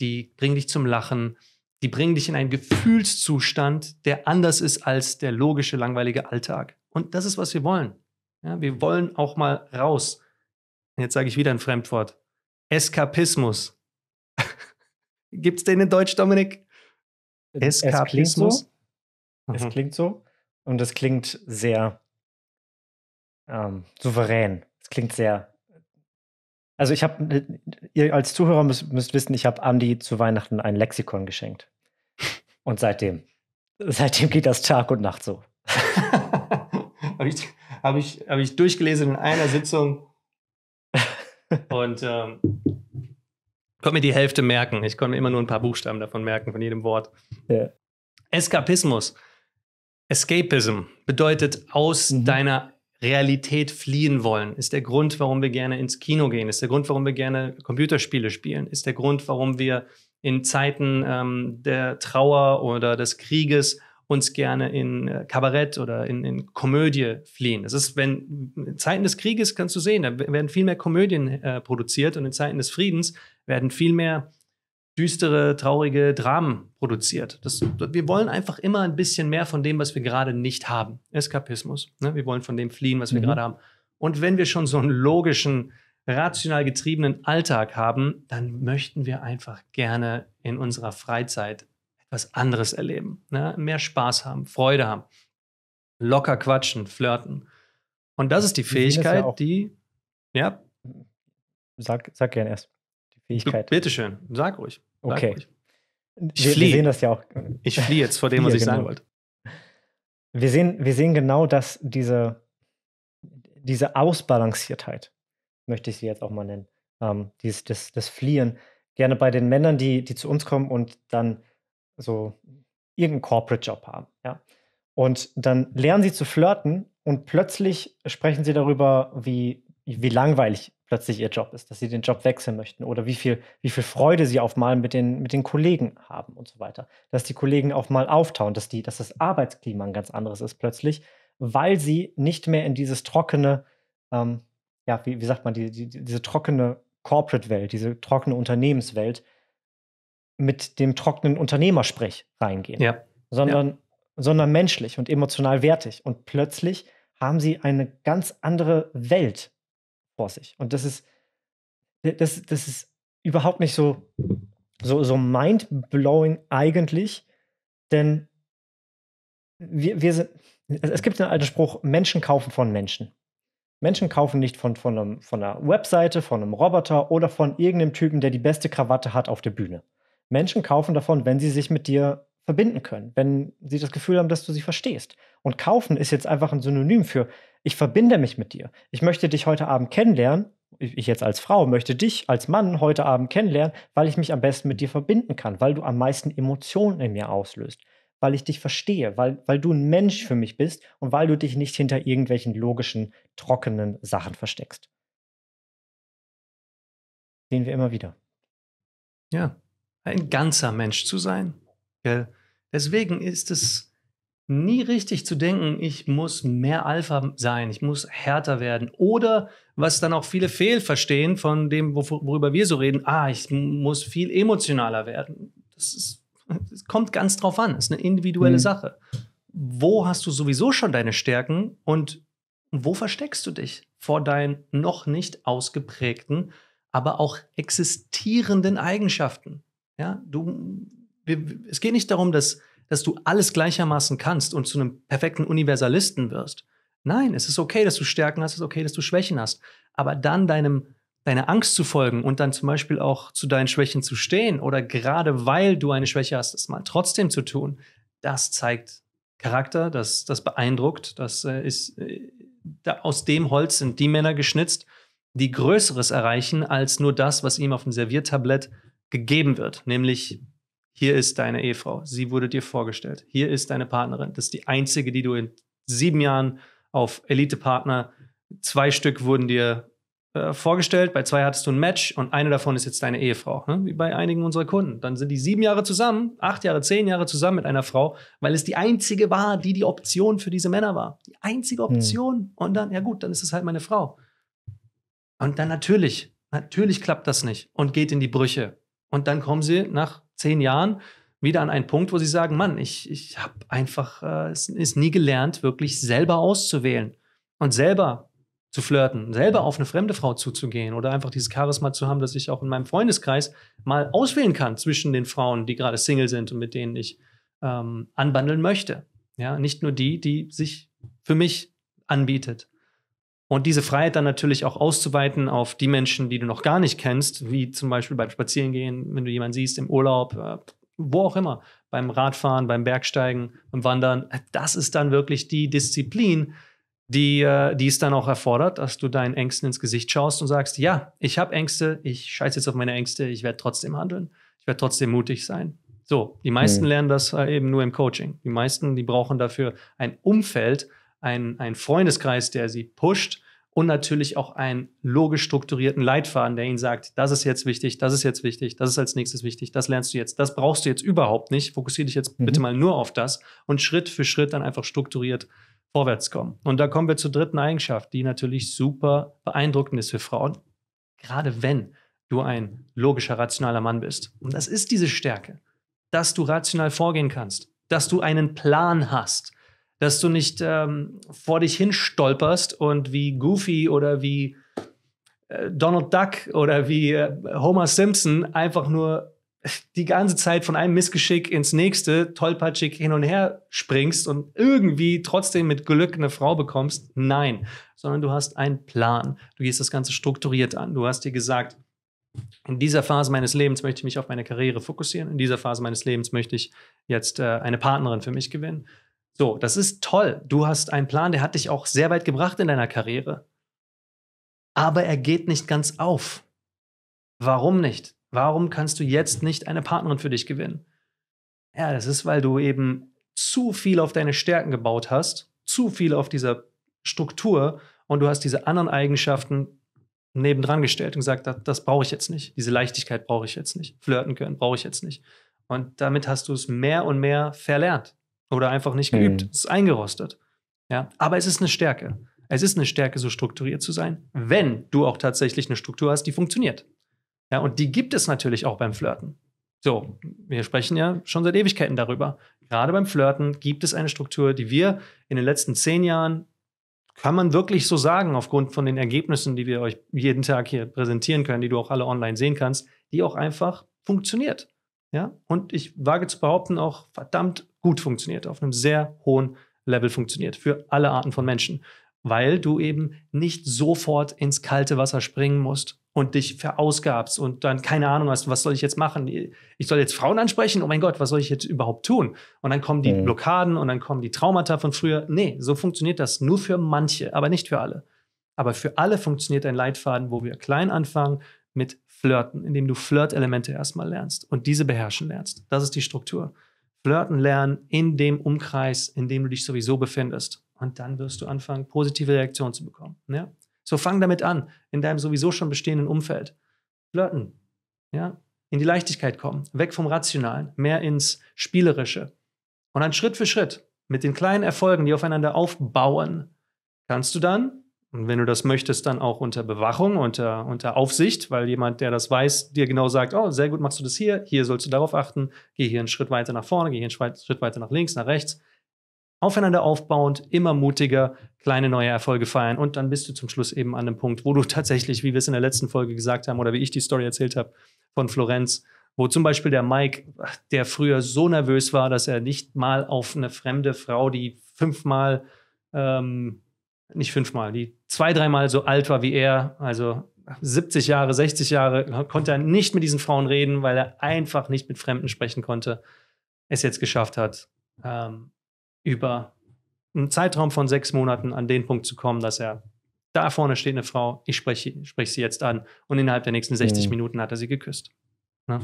die bringen dich zum Lachen, die bringen dich in einen Gefühlszustand, der anders ist als der logische, langweilige Alltag. Und das ist, was wir wollen. Ja, wir wollen auch mal raus. Jetzt sage ich wieder ein Fremdwort. Eskapismus. Gibt es den in Deutsch, Dominik? Eskapismus? Es klingt so. Es mhm. Und es klingt sehr ähm, souverän. Es klingt sehr. Also ich habe, ihr als Zuhörer müsst, müsst wissen, ich habe Andi zu Weihnachten ein Lexikon geschenkt. Und seitdem, seitdem geht das Tag und Nacht so. habe ich, hab ich, hab ich durchgelesen in einer Sitzung. Und ähm, konnte mir die Hälfte merken. Ich konnte mir immer nur ein paar Buchstaben davon merken, von jedem Wort. Ja. Eskapismus, Escapism bedeutet aus mhm. deiner Realität fliehen wollen. Ist der Grund, warum wir gerne ins Kino gehen. Ist der Grund, warum wir gerne Computerspiele spielen. Ist der Grund, warum wir in Zeiten ähm, der Trauer oder des Krieges uns gerne in äh, Kabarett oder in, in Komödie fliehen. Das ist, wenn in Zeiten des Krieges kannst du sehen, da werden viel mehr Komödien äh, produziert und in Zeiten des Friedens werden viel mehr düstere, traurige Dramen produziert. Das, wir wollen einfach immer ein bisschen mehr von dem, was wir gerade nicht haben. Eskapismus. Ne? Wir wollen von dem fliehen, was wir mhm. gerade haben. Und wenn wir schon so einen logischen, rational getriebenen Alltag haben, dann möchten wir einfach gerne in unserer Freizeit was anderes erleben, ne? mehr Spaß haben, Freude haben, locker quatschen, flirten. Und das ist die Fähigkeit, ja die, ja. Sag, sag gern erst. Die Fähigkeit. Du, bitteschön, sag ruhig. Sag okay. Ruhig. Ich wir, fliehe. Wir sehen das ja auch. Ich fliehe jetzt vor dem, was ich genau. sagen wollte. Wir sehen, wir sehen genau, dass diese, diese Ausbalanciertheit, möchte ich sie jetzt auch mal nennen, ähm, dieses, das, das Fliehen, gerne bei den Männern, die, die zu uns kommen und dann so irgendeinen Corporate-Job haben. Ja? Und dann lernen sie zu flirten und plötzlich sprechen sie darüber, wie, wie langweilig plötzlich ihr Job ist, dass sie den Job wechseln möchten oder wie viel, wie viel Freude sie auf mal mit den, mit den Kollegen haben und so weiter. Dass die Kollegen auch mal auftauen, dass, die, dass das Arbeitsklima ein ganz anderes ist plötzlich, weil sie nicht mehr in dieses trockene, ähm, ja, wie, wie sagt man, die, die, diese trockene Corporate-Welt, diese trockene Unternehmenswelt mit dem trockenen Unternehmersprech reingehen, ja. sondern, ja. sondern menschlich und emotional wertig. Und plötzlich haben sie eine ganz andere Welt vor sich. Und das ist, das, das ist überhaupt nicht so, so, so mind-blowing eigentlich, denn wir, wir sind, es gibt den alten Spruch, Menschen kaufen von Menschen. Menschen kaufen nicht von, von, einem, von einer Webseite, von einem Roboter oder von irgendeinem Typen, der die beste Krawatte hat auf der Bühne. Menschen kaufen davon, wenn sie sich mit dir verbinden können, wenn sie das Gefühl haben, dass du sie verstehst. Und kaufen ist jetzt einfach ein Synonym für, ich verbinde mich mit dir. Ich möchte dich heute Abend kennenlernen. Ich jetzt als Frau möchte dich als Mann heute Abend kennenlernen, weil ich mich am besten mit dir verbinden kann, weil du am meisten Emotionen in mir auslöst, weil ich dich verstehe, weil, weil du ein Mensch für mich bist und weil du dich nicht hinter irgendwelchen logischen, trockenen Sachen versteckst. Sehen wir immer wieder. Ja, ein ganzer Mensch zu sein. Gell? Deswegen ist es nie richtig zu denken, ich muss mehr Alpha sein, ich muss härter werden. Oder was dann auch viele fehlverstehen von dem, worüber wir so reden, ah, ich muss viel emotionaler werden. Das, ist, das kommt ganz drauf an, das ist eine individuelle mhm. Sache. Wo hast du sowieso schon deine Stärken und wo versteckst du dich vor deinen noch nicht ausgeprägten, aber auch existierenden Eigenschaften? Ja, du, wir, es geht nicht darum, dass, dass du alles gleichermaßen kannst und zu einem perfekten Universalisten wirst. Nein, es ist okay, dass du Stärken hast, es ist okay, dass du Schwächen hast. Aber dann deinem, deiner Angst zu folgen und dann zum Beispiel auch zu deinen Schwächen zu stehen oder gerade weil du eine Schwäche hast, es mal trotzdem zu tun, das zeigt Charakter, das, das beeindruckt, das äh, ist, äh, da, aus dem Holz sind die Männer geschnitzt, die Größeres erreichen als nur das, was ihm auf dem Serviertablett gegeben wird, nämlich hier ist deine Ehefrau, sie wurde dir vorgestellt, hier ist deine Partnerin, das ist die einzige, die du in sieben Jahren auf Elite-Partner, zwei Stück wurden dir äh, vorgestellt, bei zwei hattest du ein Match und eine davon ist jetzt deine Ehefrau, ne? wie bei einigen unserer Kunden. Dann sind die sieben Jahre zusammen, acht Jahre, zehn Jahre zusammen mit einer Frau, weil es die einzige war, die die Option für diese Männer war. Die einzige hm. Option hm. und dann, ja gut, dann ist es halt meine Frau. Und dann natürlich, natürlich klappt das nicht und geht in die Brüche und dann kommen sie nach zehn Jahren wieder an einen Punkt, wo sie sagen, Mann, ich, ich habe einfach äh, es ist nie gelernt, wirklich selber auszuwählen und selber zu flirten, selber auf eine fremde Frau zuzugehen oder einfach dieses Charisma zu haben, dass ich auch in meinem Freundeskreis mal auswählen kann zwischen den Frauen, die gerade Single sind und mit denen ich ähm, anbandeln möchte. Ja, nicht nur die, die sich für mich anbietet. Und diese Freiheit dann natürlich auch auszuweiten auf die Menschen, die du noch gar nicht kennst, wie zum Beispiel beim Spazierengehen, wenn du jemanden siehst, im Urlaub, äh, wo auch immer, beim Radfahren, beim Bergsteigen, beim Wandern. Äh, das ist dann wirklich die Disziplin, die, äh, die es dann auch erfordert, dass du deinen Ängsten ins Gesicht schaust und sagst, ja, ich habe Ängste, ich scheiße jetzt auf meine Ängste, ich werde trotzdem handeln, ich werde trotzdem mutig sein. So, die meisten mhm. lernen das eben nur im Coaching. Die meisten, die brauchen dafür ein Umfeld, ein, ein Freundeskreis, der sie pusht und natürlich auch einen logisch strukturierten Leitfaden, der ihnen sagt, das ist jetzt wichtig, das ist jetzt wichtig, das ist als nächstes wichtig, das lernst du jetzt, das brauchst du jetzt überhaupt nicht, fokussiere dich jetzt mhm. bitte mal nur auf das und Schritt für Schritt dann einfach strukturiert vorwärts kommen. Und da kommen wir zur dritten Eigenschaft, die natürlich super beeindruckend ist für Frauen, gerade wenn du ein logischer, rationaler Mann bist. Und das ist diese Stärke, dass du rational vorgehen kannst, dass du einen Plan hast, dass du nicht ähm, vor dich hin stolperst und wie Goofy oder wie äh, Donald Duck oder wie äh, Homer Simpson einfach nur die ganze Zeit von einem Missgeschick ins nächste tollpatschig hin und her springst und irgendwie trotzdem mit Glück eine Frau bekommst. Nein, sondern du hast einen Plan. Du gehst das Ganze strukturiert an. Du hast dir gesagt, in dieser Phase meines Lebens möchte ich mich auf meine Karriere fokussieren. In dieser Phase meines Lebens möchte ich jetzt äh, eine Partnerin für mich gewinnen. So, das ist toll. Du hast einen Plan, der hat dich auch sehr weit gebracht in deiner Karriere. Aber er geht nicht ganz auf. Warum nicht? Warum kannst du jetzt nicht eine Partnerin für dich gewinnen? Ja, das ist, weil du eben zu viel auf deine Stärken gebaut hast, zu viel auf dieser Struktur und du hast diese anderen Eigenschaften nebendran gestellt und gesagt, das, das brauche ich jetzt nicht. Diese Leichtigkeit brauche ich jetzt nicht. Flirten können brauche ich jetzt nicht. Und damit hast du es mehr und mehr verlernt oder einfach nicht hm. geübt. Mhm. Es ist eingerostet. Ja? Aber es ist eine Stärke. Es ist eine Stärke, so strukturiert zu sein, wenn du auch tatsächlich eine Struktur hast, die funktioniert. Ja, und die gibt es natürlich auch beim Flirten. So, wir sprechen ja schon seit Ewigkeiten darüber. Gerade beim Flirten gibt es eine Struktur, die wir in den letzten zehn Jahren, kann man wirklich so sagen, aufgrund von den Ergebnissen, die wir euch jeden Tag hier präsentieren können, die du auch alle online sehen kannst, die auch einfach funktioniert. Ja? Und ich wage zu behaupten, auch verdammt gut funktioniert, auf einem sehr hohen Level funktioniert für alle Arten von Menschen, weil du eben nicht sofort ins kalte Wasser springen musst und dich verausgabst und dann keine Ahnung hast, was soll ich jetzt machen? Ich soll jetzt Frauen ansprechen? Oh mein Gott, was soll ich jetzt überhaupt tun? Und dann kommen die mhm. Blockaden und dann kommen die Traumata von früher. Nee, so funktioniert das nur für manche, aber nicht für alle. Aber für alle funktioniert ein Leitfaden, wo wir klein anfangen mit Flirten, indem du Flirtelemente erstmal lernst und diese beherrschen lernst. Das ist die Struktur. Flirten lernen in dem Umkreis, in dem du dich sowieso befindest. Und dann wirst du anfangen, positive Reaktionen zu bekommen. Ja? So fang damit an, in deinem sowieso schon bestehenden Umfeld. Flirten. Ja? In die Leichtigkeit kommen, weg vom Rationalen, mehr ins Spielerische. Und dann Schritt für Schritt, mit den kleinen Erfolgen, die aufeinander aufbauen, kannst du dann und wenn du das möchtest, dann auch unter Bewachung, unter, unter Aufsicht, weil jemand, der das weiß, dir genau sagt, oh, sehr gut machst du das hier, hier sollst du darauf achten, geh hier einen Schritt weiter nach vorne, geh hier einen Schritt weiter nach links, nach rechts. Aufeinander aufbauend, immer mutiger, kleine neue Erfolge feiern und dann bist du zum Schluss eben an dem Punkt, wo du tatsächlich, wie wir es in der letzten Folge gesagt haben oder wie ich die Story erzählt habe von Florenz, wo zum Beispiel der Mike, der früher so nervös war, dass er nicht mal auf eine fremde Frau, die fünfmal, ähm, nicht fünfmal, die zwei, dreimal so alt war wie er, also 70 Jahre, 60 Jahre, konnte er nicht mit diesen Frauen reden, weil er einfach nicht mit Fremden sprechen konnte, es jetzt geschafft hat, ähm, über einen Zeitraum von sechs Monaten an den Punkt zu kommen, dass er da vorne steht eine Frau, ich spreche, spreche sie jetzt an und innerhalb der nächsten 60 mhm. Minuten hat er sie geküsst. Ne?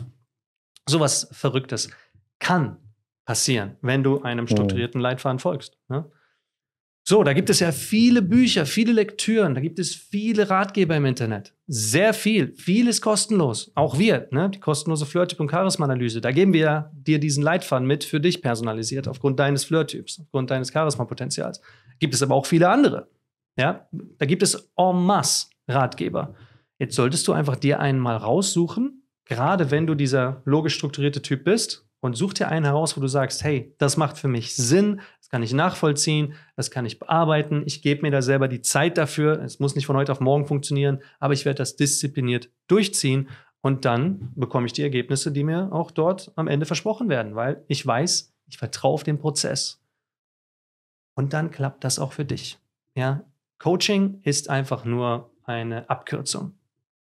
Sowas Verrücktes kann passieren, wenn du einem mhm. strukturierten Leitfaden folgst. Ne? So, da gibt es ja viele Bücher, viele Lektüren, da gibt es viele Ratgeber im Internet. Sehr viel. Vieles kostenlos. Auch wir, ne? die kostenlose Flirttyp- und Charisma-Analyse. Da geben wir dir diesen Leitfaden mit für dich personalisiert, aufgrund deines Flirttyps, aufgrund deines Charisma-Potenzials. Gibt es aber auch viele andere. Ja? Da gibt es en masse Ratgeber. Jetzt solltest du einfach dir einen mal raussuchen, gerade wenn du dieser logisch strukturierte Typ bist, und such dir einen heraus, wo du sagst, hey, das macht für mich Sinn, das kann ich nachvollziehen, das kann ich bearbeiten, ich gebe mir da selber die Zeit dafür, es muss nicht von heute auf morgen funktionieren, aber ich werde das diszipliniert durchziehen und dann bekomme ich die Ergebnisse, die mir auch dort am Ende versprochen werden, weil ich weiß, ich vertraue auf den Prozess. Und dann klappt das auch für dich. Ja? Coaching ist einfach nur eine Abkürzung.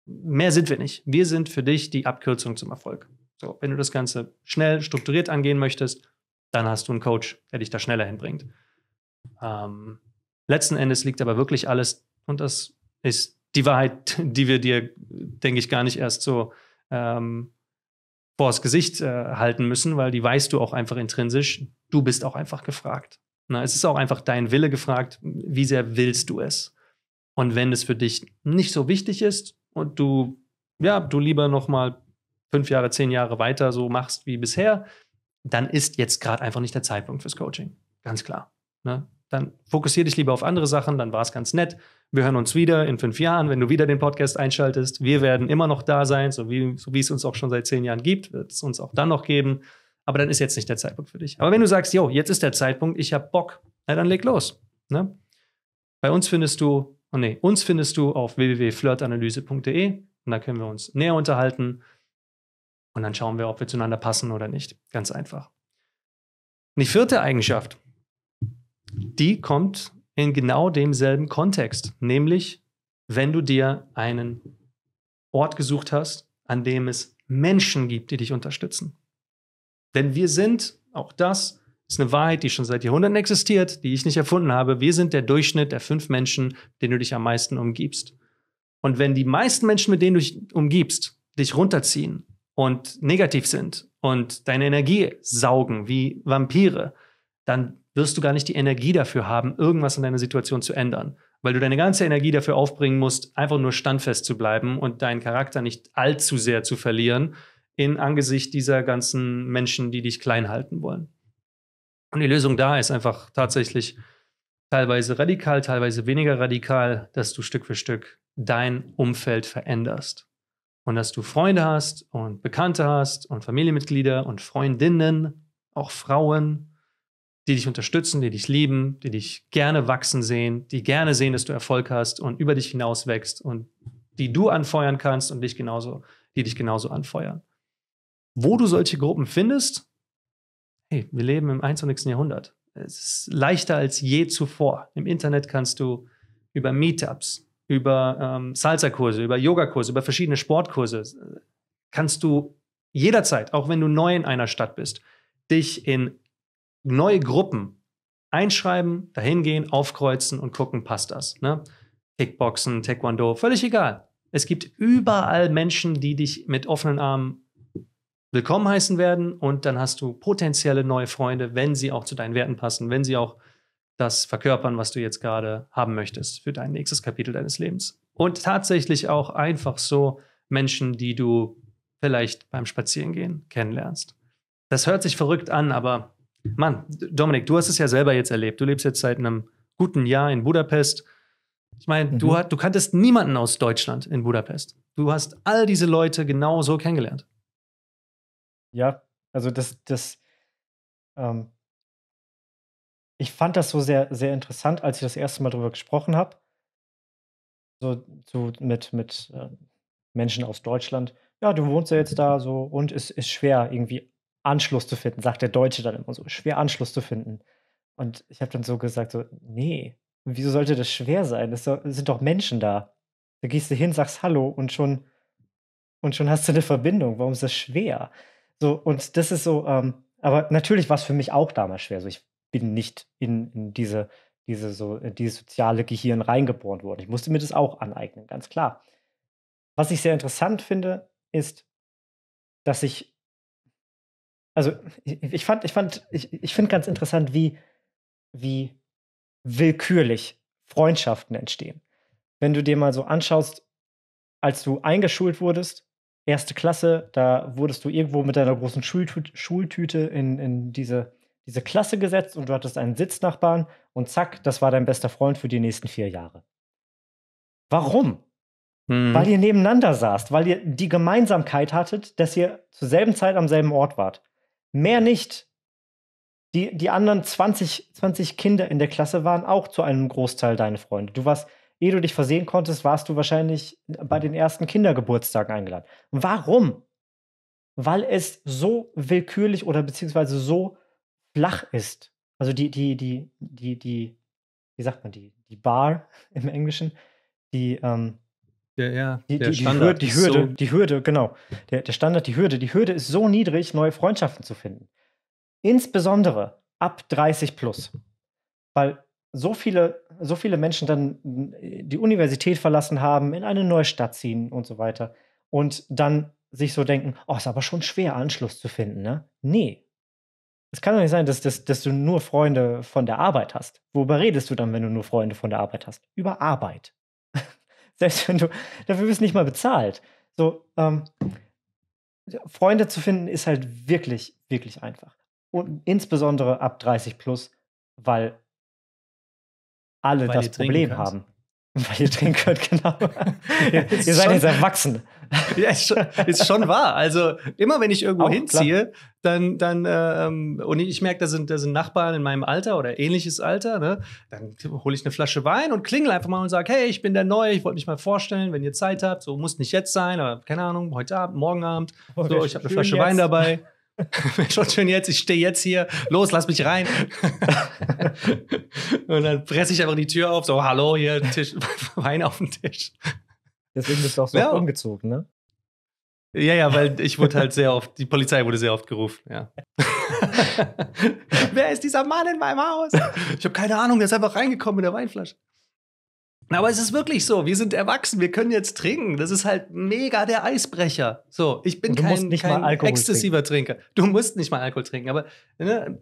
Mehr sind wir nicht. Wir sind für dich die Abkürzung zum Erfolg. So, wenn du das Ganze schnell strukturiert angehen möchtest, dann hast du einen Coach, der dich da schneller hinbringt. Ähm, letzten Endes liegt aber wirklich alles, und das ist die Wahrheit, die wir dir, denke ich, gar nicht erst so ähm, vors Gesicht äh, halten müssen, weil die weißt du auch einfach intrinsisch. Du bist auch einfach gefragt. Na, es ist auch einfach dein Wille gefragt, wie sehr willst du es? Und wenn es für dich nicht so wichtig ist und du, ja, du lieber nochmal fünf Jahre, zehn Jahre weiter so machst wie bisher, dann ist jetzt gerade einfach nicht der Zeitpunkt fürs Coaching. Ganz klar. Ne? Dann fokussier dich lieber auf andere Sachen, dann war es ganz nett. Wir hören uns wieder in fünf Jahren, wenn du wieder den Podcast einschaltest. Wir werden immer noch da sein, so wie, so wie es uns auch schon seit zehn Jahren gibt, wird es uns auch dann noch geben. Aber dann ist jetzt nicht der Zeitpunkt für dich. Aber wenn du sagst, jo, jetzt ist der Zeitpunkt, ich habe Bock, na, dann leg los. Ne? Bei uns findest du, oh nee, uns findest du auf www.flirtanalyse.de und da können wir uns näher unterhalten. Und dann schauen wir, ob wir zueinander passen oder nicht. Ganz einfach. Und die vierte Eigenschaft, die kommt in genau demselben Kontext, nämlich wenn du dir einen Ort gesucht hast, an dem es Menschen gibt, die dich unterstützen. Denn wir sind, auch das ist eine Wahrheit, die schon seit Jahrhunderten existiert, die ich nicht erfunden habe, wir sind der Durchschnitt der fünf Menschen, denen du dich am meisten umgibst. Und wenn die meisten Menschen, mit denen du dich umgibst, dich runterziehen, und negativ sind und deine Energie saugen wie Vampire, dann wirst du gar nicht die Energie dafür haben, irgendwas in deiner Situation zu ändern, weil du deine ganze Energie dafür aufbringen musst, einfach nur standfest zu bleiben und deinen Charakter nicht allzu sehr zu verlieren in Angesicht dieser ganzen Menschen, die dich klein halten wollen. Und die Lösung da ist einfach tatsächlich teilweise radikal, teilweise weniger radikal, dass du Stück für Stück dein Umfeld veränderst und dass du Freunde hast und Bekannte hast und Familienmitglieder und Freundinnen, auch Frauen, die dich unterstützen, die dich lieben, die dich gerne wachsen sehen, die gerne sehen, dass du Erfolg hast und über dich hinaus wächst und die du anfeuern kannst und dich genauso, die dich genauso anfeuern. Wo du solche Gruppen findest, hey, wir leben im 21. Jahrhundert. Es ist leichter als je zuvor. Im Internet kannst du über Meetups, über ähm, Salsa-Kurse, über Yoga-Kurse, über verschiedene Sportkurse, äh, kannst du jederzeit, auch wenn du neu in einer Stadt bist, dich in neue Gruppen einschreiben, dahin gehen, aufkreuzen und gucken, passt das. Ne? Kickboxen, Taekwondo, völlig egal. Es gibt überall Menschen, die dich mit offenen Armen willkommen heißen werden und dann hast du potenzielle neue Freunde, wenn sie auch zu deinen Werten passen, wenn sie auch das verkörpern, was du jetzt gerade haben möchtest für dein nächstes Kapitel deines Lebens. Und tatsächlich auch einfach so Menschen, die du vielleicht beim Spazierengehen kennenlernst. Das hört sich verrückt an, aber Mann, Dominik, du hast es ja selber jetzt erlebt. Du lebst jetzt seit einem guten Jahr in Budapest. Ich meine, mhm. du, du kanntest niemanden aus Deutschland in Budapest. Du hast all diese Leute genau so kennengelernt. Ja, also das, das ähm, ich fand das so sehr, sehr interessant, als ich das erste Mal darüber gesprochen habe. So, so mit, mit ähm, Menschen aus Deutschland. Ja, du wohnst ja jetzt mhm. da so und es ist schwer, irgendwie Anschluss zu finden, sagt der Deutsche dann immer so. Schwer Anschluss zu finden. Und ich habe dann so gesagt: so, Nee, wieso sollte das schwer sein? Es sind doch Menschen da. Da gehst du hin, sagst Hallo und schon, und schon hast du eine Verbindung. Warum ist das schwer? So, und das ist so, ähm, aber natürlich war es für mich auch damals schwer. So, ich bin nicht in, in diese, diese, so, äh, dieses soziale Gehirn reingeboren worden. Ich musste mir das auch aneignen, ganz klar. Was ich sehr interessant finde, ist, dass ich, also ich, ich fand, ich fand, ich, ich finde ganz interessant, wie, wie willkürlich Freundschaften entstehen. Wenn du dir mal so anschaust, als du eingeschult wurdest, erste Klasse, da wurdest du irgendwo mit deiner großen Schultü Schultüte in, in diese diese Klasse gesetzt und du hattest einen Sitznachbarn und zack, das war dein bester Freund für die nächsten vier Jahre. Warum? Hm. Weil ihr nebeneinander saßt, weil ihr die Gemeinsamkeit hattet, dass ihr zur selben Zeit am selben Ort wart. Mehr nicht. Die, die anderen 20, 20 Kinder in der Klasse waren auch zu einem Großteil deine Freunde. Du warst, ehe du dich versehen konntest, warst du wahrscheinlich bei den ersten Kindergeburtstagen eingeladen. Warum? Weil es so willkürlich oder beziehungsweise so flach ist. Also die, die, die, die, die, wie sagt man, die, die Bar im Englischen, die, ähm, ja, ja, die, die, die, Hürde, die Hürde, so die Hürde, genau. Der, der Standard, die Hürde. Die Hürde ist so niedrig, neue Freundschaften zu finden. Insbesondere ab 30 plus. Weil so viele, so viele Menschen dann äh, die Universität verlassen haben, in eine neue Stadt ziehen und so weiter. Und dann sich so denken, oh, ist aber schon schwer, Anschluss zu finden, ne? Nee, es kann doch nicht sein, dass, dass, dass du nur Freunde von der Arbeit hast. Worüber redest du dann, wenn du nur Freunde von der Arbeit hast? Über Arbeit. Selbst wenn du dafür bist nicht mal bezahlt. So, ähm, Freunde zu finden ist halt wirklich, wirklich einfach. Und insbesondere ab 30 plus, weil alle weil das Problem haben. Weil ihr trinken könnt, genau. ja, ihr seid schon, jetzt erwachsen. Ja, ist schon, ist schon wahr. Also immer wenn ich irgendwo Auch, hinziehe, klar. dann, dann ähm, und ich merke, da sind, da sind Nachbarn in meinem Alter oder ähnliches Alter, ne? dann hole ich eine Flasche Wein und klingel einfach mal und sage, hey, ich bin der Neue, ich wollte mich mal vorstellen, wenn ihr Zeit habt, so muss nicht jetzt sein, aber keine Ahnung, heute Abend, morgen Abend, oh, so, ich habe eine Flasche jetzt. Wein dabei. schon schön jetzt, ich stehe jetzt hier, los, lass mich rein. und dann presse ich einfach die Tür auf, so, hallo, hier, Tisch, Wein auf den Tisch. Deswegen bist du auch so ja. umgezogen, ne? Ja, ja, weil ich wurde halt sehr oft, die Polizei wurde sehr oft gerufen, ja. Wer ist dieser Mann in meinem Haus? Ich habe keine Ahnung, der ist einfach reingekommen mit der Weinflasche. Aber es ist wirklich so, wir sind erwachsen, wir können jetzt trinken. Das ist halt mega der Eisbrecher. So, ich bin kein, kein exzessiver trinken. Trinker. Du musst nicht mal Alkohol trinken, aber ne,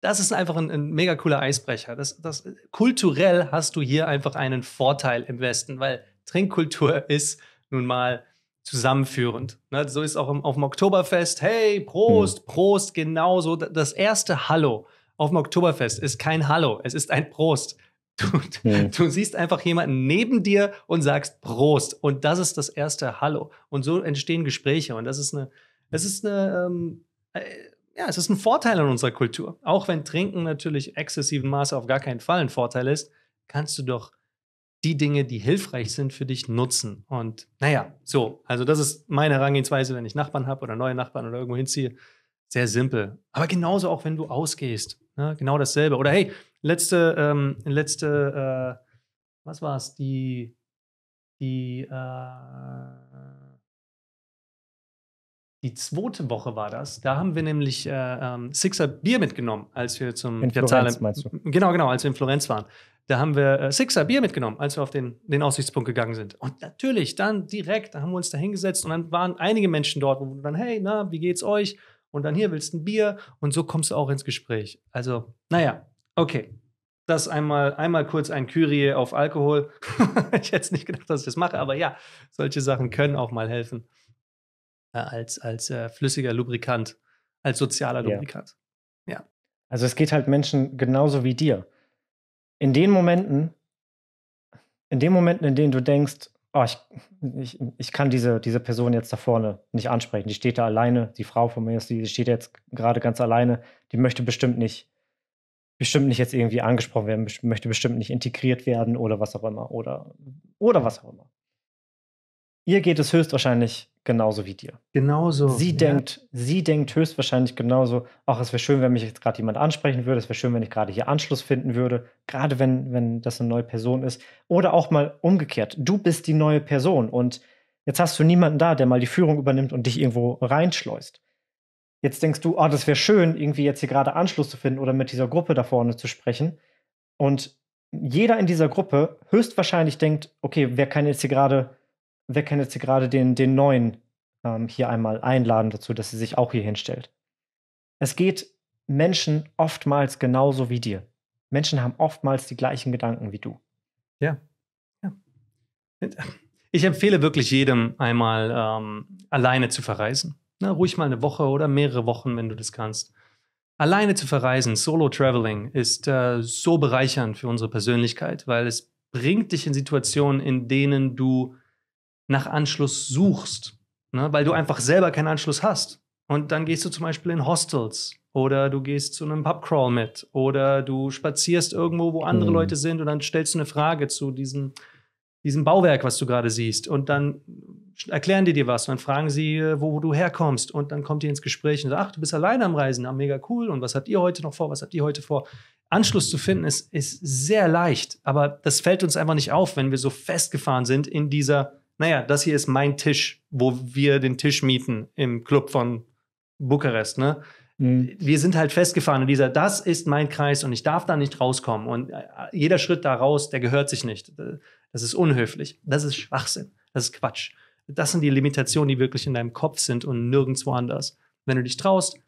das ist einfach ein, ein mega cooler Eisbrecher. Das, das, kulturell hast du hier einfach einen Vorteil im Westen, weil Trinkkultur ist nun mal zusammenführend. Ne, so ist auch im, auf dem Oktoberfest, hey, Prost, mhm. Prost, genauso. Das erste Hallo auf dem Oktoberfest ist kein Hallo, es ist ein Prost. Du, hm. du, siehst einfach jemanden neben dir und sagst Prost. Und das ist das erste Hallo. Und so entstehen Gespräche. Und das ist eine, es ist eine, ähm, äh, ja, es ist ein Vorteil in unserer Kultur. Auch wenn Trinken natürlich exzessiven Maße auf gar keinen Fall ein Vorteil ist, kannst du doch die Dinge, die hilfreich sind für dich, nutzen. Und naja, so, also das ist meine Herangehensweise, wenn ich Nachbarn habe oder neue Nachbarn oder irgendwo hinziehe. Sehr simpel. Aber genauso auch, wenn du ausgehst. Ne? Genau dasselbe. Oder hey, letzte, ähm, letzte, äh, was war es? Die, die, äh, die zweite Woche war das. Da haben wir nämlich äh, ähm, Sixer Bier mitgenommen, als wir zum in Florenz, Piazzale, meinst du? Genau, genau, als wir in Florenz waren. Da haben wir äh, Sixer Bier mitgenommen, als wir auf den, den Aussichtspunkt gegangen sind. Und natürlich, dann direkt, da haben wir uns da hingesetzt und dann waren einige Menschen dort, wo wir dann, hey, na, wie geht's euch? Und dann hier willst du ein Bier und so kommst du auch ins Gespräch. Also, naja, Okay. Das einmal, einmal kurz ein Kyrie auf Alkohol. ich hätte nicht gedacht, dass ich das mache, aber ja, solche Sachen können auch mal helfen. Äh, als als äh, flüssiger Lubrikant, als sozialer Lubrikant. Ja. ja. Also es geht halt Menschen genauso wie dir. In den Momenten, in den Momenten, in denen du denkst, oh, ich, ich, ich kann diese, diese Person jetzt da vorne nicht ansprechen. Die steht da alleine, die Frau von mir die steht jetzt gerade ganz alleine, die möchte bestimmt nicht bestimmt nicht jetzt irgendwie angesprochen werden, möchte bestimmt nicht integriert werden oder was auch immer oder, oder was auch immer. Ihr geht es höchstwahrscheinlich genauso wie dir. Genauso. Sie ja. denkt, sie denkt höchstwahrscheinlich genauso, ach, es wäre schön, wenn mich jetzt gerade jemand ansprechen würde, es wäre schön, wenn ich gerade hier Anschluss finden würde, gerade wenn, wenn das eine neue Person ist. Oder auch mal umgekehrt, du bist die neue Person und jetzt hast du niemanden da, der mal die Führung übernimmt und dich irgendwo reinschleust. Jetzt denkst du, oh, das wäre schön, irgendwie jetzt hier gerade Anschluss zu finden oder mit dieser Gruppe da vorne zu sprechen. Und jeder in dieser Gruppe höchstwahrscheinlich denkt, okay, wer kann jetzt hier gerade, wer kann jetzt hier gerade den, den neuen ähm, hier einmal einladen dazu, dass sie sich auch hier hinstellt. Es geht Menschen oftmals genauso wie dir. Menschen haben oftmals die gleichen Gedanken wie du. Ja. ja. Ich empfehle wirklich jedem einmal ähm, alleine zu verreisen na, ruhig mal eine Woche oder mehrere Wochen, wenn du das kannst. Alleine zu verreisen, Solo-Traveling, ist äh, so bereichernd für unsere Persönlichkeit, weil es bringt dich in Situationen, in denen du nach Anschluss suchst, ne? weil du einfach selber keinen Anschluss hast. Und dann gehst du zum Beispiel in Hostels oder du gehst zu einem Pubcrawl mit oder du spazierst irgendwo, wo andere mhm. Leute sind und dann stellst du eine Frage zu diesem, diesem Bauwerk, was du gerade siehst. Und dann erklären die dir was und dann fragen sie, äh, wo du herkommst und dann kommt ihr ins Gespräch und sagt, ach, du bist alleine am Reisen, ah, mega cool und was habt ihr heute noch vor, was habt ihr heute vor? Anschluss zu finden ist, ist sehr leicht, aber das fällt uns einfach nicht auf, wenn wir so festgefahren sind in dieser, naja, das hier ist mein Tisch, wo wir den Tisch mieten im Club von Bukarest, ne? Mhm. Wir sind halt festgefahren in dieser, das ist mein Kreis und ich darf da nicht rauskommen. Und äh, jeder Schritt da raus, der gehört sich nicht. Das ist unhöflich. Das ist Schwachsinn. Das ist Quatsch. Das sind die Limitationen, die wirklich in deinem Kopf sind und nirgendwo anders. Wenn du dich traust,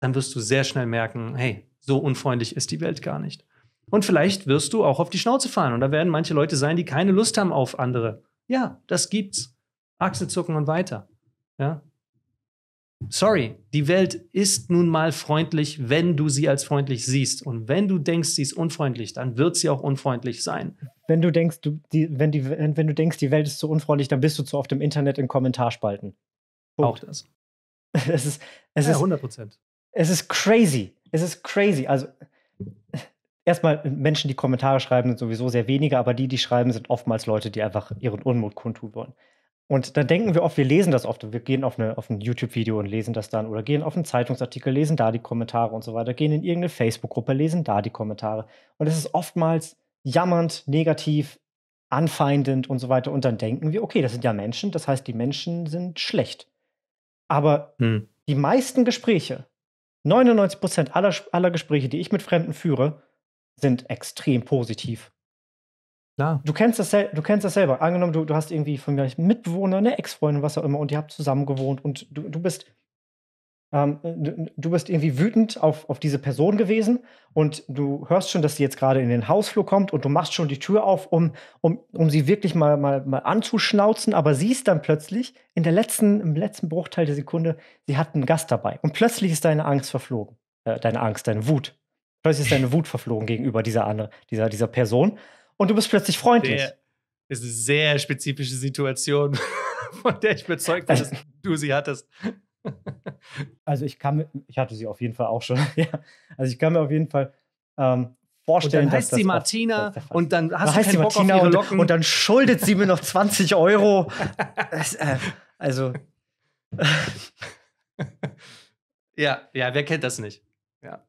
dann wirst du sehr schnell merken, hey, so unfreundlich ist die Welt gar nicht. Und vielleicht wirst du auch auf die Schnauze fallen und da werden manche Leute sein, die keine Lust haben auf andere. Ja, das gibt's. Achselzucken und weiter. Ja, sorry, die Welt ist nun mal freundlich, wenn du sie als freundlich siehst. Und wenn du denkst, sie ist unfreundlich, dann wird sie auch unfreundlich sein. Wenn du denkst, du, die, wenn, die, wenn du denkst, die Welt ist zu unfreundlich, dann bist du zu oft im Internet in Kommentarspalten. Punkt. Auch das. Es ist, es ja, 100 Prozent. Es ist crazy. Es ist crazy. Also, erstmal, Menschen, die Kommentare schreiben, sind sowieso sehr wenige, aber die, die schreiben, sind oftmals Leute, die einfach ihren Unmut kundtun wollen. Und dann denken wir oft, wir lesen das oft. Wir gehen auf, eine, auf ein YouTube-Video und lesen das dann oder gehen auf einen Zeitungsartikel, lesen da die Kommentare und so weiter, gehen in irgendeine Facebook-Gruppe, lesen da die Kommentare. Und es ist oftmals jammernd, negativ, anfeindend und so weiter. Und dann denken wir, okay, das sind ja Menschen, das heißt, die Menschen sind schlecht. Aber hm. die meisten Gespräche, 99 Prozent aller, aller Gespräche, die ich mit Fremden führe, sind extrem positiv Klar. Du kennst das, du kennst das selber. Angenommen, du, du hast irgendwie von mir einen Mitbewohner, eine Ex-Freundin, was auch immer, und ihr habt zusammen gewohnt und du, du bist. Ähm, du bist irgendwie wütend auf, auf diese Person gewesen und du hörst schon, dass sie jetzt gerade in den Hausflur kommt und du machst schon die Tür auf, um, um, um sie wirklich mal, mal, mal anzuschnauzen, aber siehst dann plötzlich in der letzten, im letzten Bruchteil der Sekunde, sie hat einen Gast dabei und plötzlich ist deine Angst verflogen, äh, deine Angst, deine Wut. Plötzlich ist deine Wut verflogen gegenüber dieser, andere, dieser, dieser Person und du bist plötzlich freundlich. das ist eine sehr spezifische Situation, von der ich überzeugt bin, also dass du sie hattest. Also ich kann, mir, ich hatte sie auf jeden Fall auch schon. ja. Also ich kann mir auf jeden Fall ähm, vorstellen, und dann heißt sie Martina oft, und dann hast dann du keinen Bock Martina auf ihre Locken. Und, und, dann schuldet sie mir noch 20 Euro. Das, äh, also ja, ja, wer kennt das nicht? Ja.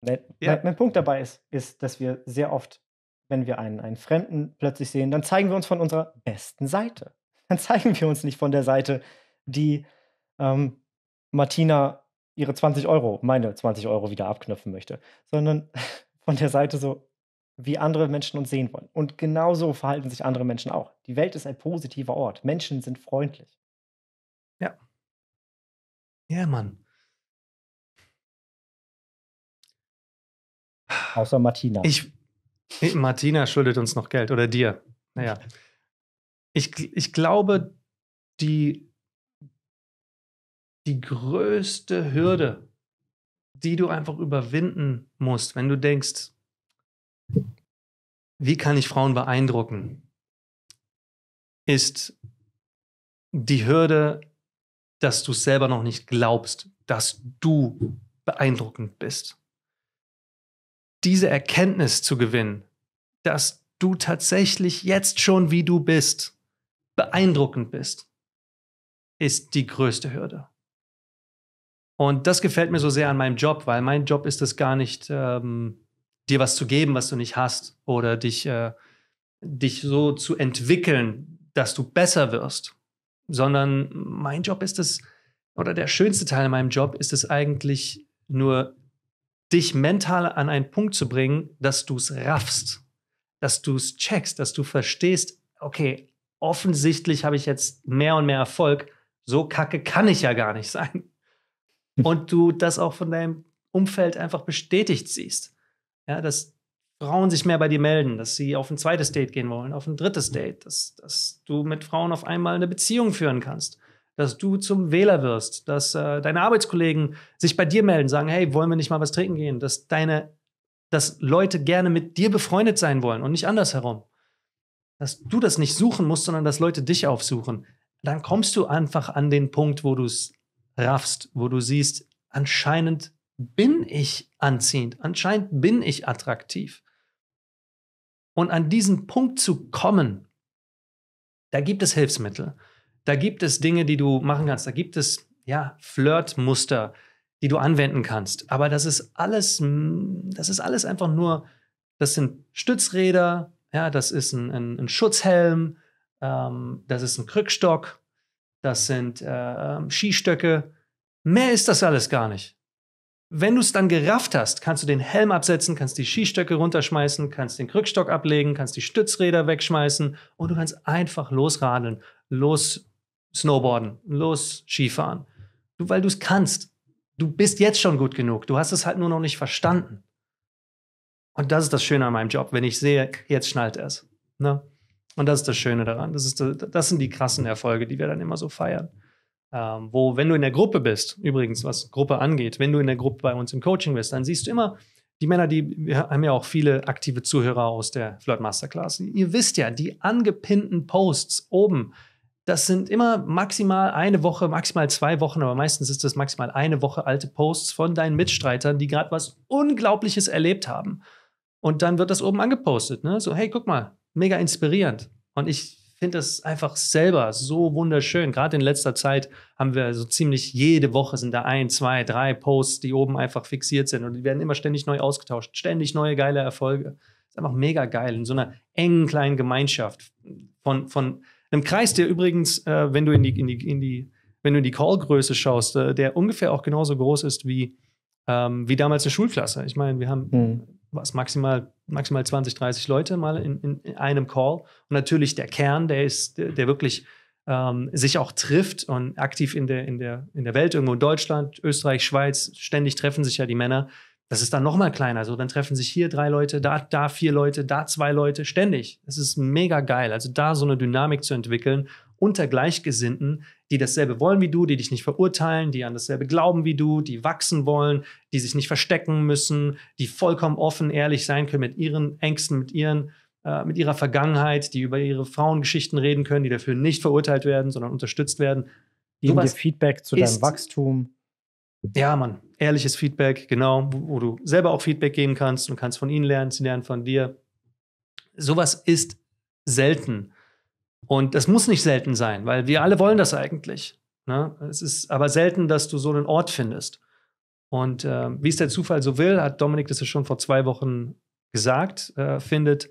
Mein, ja. mein Punkt dabei ist, ist, dass wir sehr oft wenn wir einen, einen Fremden plötzlich sehen, dann zeigen wir uns von unserer besten Seite. Dann zeigen wir uns nicht von der Seite, die ähm, Martina ihre 20 Euro, meine 20 Euro wieder abknüpfen möchte, sondern von der Seite so, wie andere Menschen uns sehen wollen. Und genauso verhalten sich andere Menschen auch. Die Welt ist ein positiver Ort. Menschen sind freundlich. Ja. Ja, Mann. Außer Martina. Ich, Martina schuldet uns noch Geld oder dir. Naja. Ich, ich glaube, die, die größte Hürde, die du einfach überwinden musst, wenn du denkst, wie kann ich Frauen beeindrucken, ist die Hürde, dass du selber noch nicht glaubst, dass du beeindruckend bist diese Erkenntnis zu gewinnen, dass du tatsächlich jetzt schon, wie du bist, beeindruckend bist, ist die größte Hürde. Und das gefällt mir so sehr an meinem Job, weil mein Job ist es gar nicht, ähm, dir was zu geben, was du nicht hast, oder dich, äh, dich so zu entwickeln, dass du besser wirst, sondern mein Job ist es, oder der schönste Teil in meinem Job ist es eigentlich nur dich mental an einen Punkt zu bringen, dass du es raffst, dass du es checkst, dass du verstehst, okay, offensichtlich habe ich jetzt mehr und mehr Erfolg, so kacke kann ich ja gar nicht sein. Hm. Und du das auch von deinem Umfeld einfach bestätigt siehst. Ja, dass Frauen sich mehr bei dir melden, dass sie auf ein zweites Date gehen wollen, auf ein drittes Date, dass, dass du mit Frauen auf einmal eine Beziehung führen kannst dass du zum Wähler wirst, dass äh, deine Arbeitskollegen sich bei dir melden, sagen, hey, wollen wir nicht mal was trinken gehen, dass deine, dass Leute gerne mit dir befreundet sein wollen und nicht andersherum. Dass du das nicht suchen musst, sondern dass Leute dich aufsuchen. Dann kommst du einfach an den Punkt, wo du es raffst, wo du siehst, anscheinend bin ich anziehend, anscheinend bin ich attraktiv. Und an diesen Punkt zu kommen, da gibt es Hilfsmittel. Da gibt es Dinge, die du machen kannst. Da gibt es ja Flirtmuster, die du anwenden kannst. Aber das ist alles, mm, das ist alles einfach nur, das sind Stützräder, ja, das ist ein, ein, ein Schutzhelm, ähm, das ist ein Krückstock, das sind äh, Skistöcke. Mehr ist das alles gar nicht. Wenn du es dann gerafft hast, kannst du den Helm absetzen, kannst die Skistöcke runterschmeißen, kannst den Krückstock ablegen, kannst die Stützräder wegschmeißen und du kannst einfach losradeln, los Snowboarden, los Skifahren. Du, weil du es kannst. Du bist jetzt schon gut genug. Du hast es halt nur noch nicht verstanden. Und das ist das Schöne an meinem Job, wenn ich sehe, jetzt schnallt er es. Ne? Und das ist das Schöne daran. Das, ist, das sind die krassen Erfolge, die wir dann immer so feiern. Ähm, wo, wenn du in der Gruppe bist, übrigens, was Gruppe angeht, wenn du in der Gruppe bei uns im Coaching bist, dann siehst du immer, die Männer, die wir haben ja auch viele aktive Zuhörer aus der Flirt Masterclass. Ihr wisst ja, die angepinnten Posts oben, das sind immer maximal eine Woche, maximal zwei Wochen, aber meistens ist das maximal eine Woche alte Posts von deinen Mitstreitern, die gerade was Unglaubliches erlebt haben. Und dann wird das oben angepostet. Ne? So, hey, guck mal, mega inspirierend. Und ich finde das einfach selber so wunderschön. Gerade in letzter Zeit haben wir so ziemlich jede Woche sind da ein, zwei, drei Posts, die oben einfach fixiert sind. Und die werden immer ständig neu ausgetauscht. Ständig neue geile Erfolge. Ist einfach mega geil. In so einer engen kleinen Gemeinschaft von, von einem Kreis, der übrigens, äh, wenn du in die, in die, in die, wenn du in die Call-Größe schaust, äh, der ungefähr auch genauso groß ist wie, ähm, wie damals eine Schulklasse. Ich meine, wir haben mhm. was maximal, maximal 20, 30 Leute mal in, in, in, einem Call. Und natürlich der Kern, der ist, der, der wirklich ähm, sich auch trifft und aktiv in der, in, der, in der Welt, irgendwo in Deutschland, Österreich, Schweiz, ständig treffen sich ja die Männer. Das ist dann nochmal kleiner. So, also dann treffen sich hier drei Leute, da, da vier Leute, da zwei Leute, ständig. Es ist mega geil. Also da so eine Dynamik zu entwickeln unter Gleichgesinnten, die dasselbe wollen wie du, die dich nicht verurteilen, die an dasselbe glauben wie du, die wachsen wollen, die sich nicht verstecken müssen, die vollkommen offen, ehrlich sein können mit ihren Ängsten, mit ihren äh, mit ihrer Vergangenheit, die über ihre Frauengeschichten reden können, die dafür nicht verurteilt werden, sondern unterstützt werden. Die geben dir Feedback zu deinem Wachstum. Ja, Mann, ehrliches Feedback, genau, wo, wo du selber auch Feedback geben kannst und kannst von ihnen lernen, sie lernen von dir. Sowas ist selten. Und das muss nicht selten sein, weil wir alle wollen das eigentlich. Ne? Es ist aber selten, dass du so einen Ort findest. Und äh, wie es der Zufall so will, hat Dominik das ja schon vor zwei Wochen gesagt, äh, findet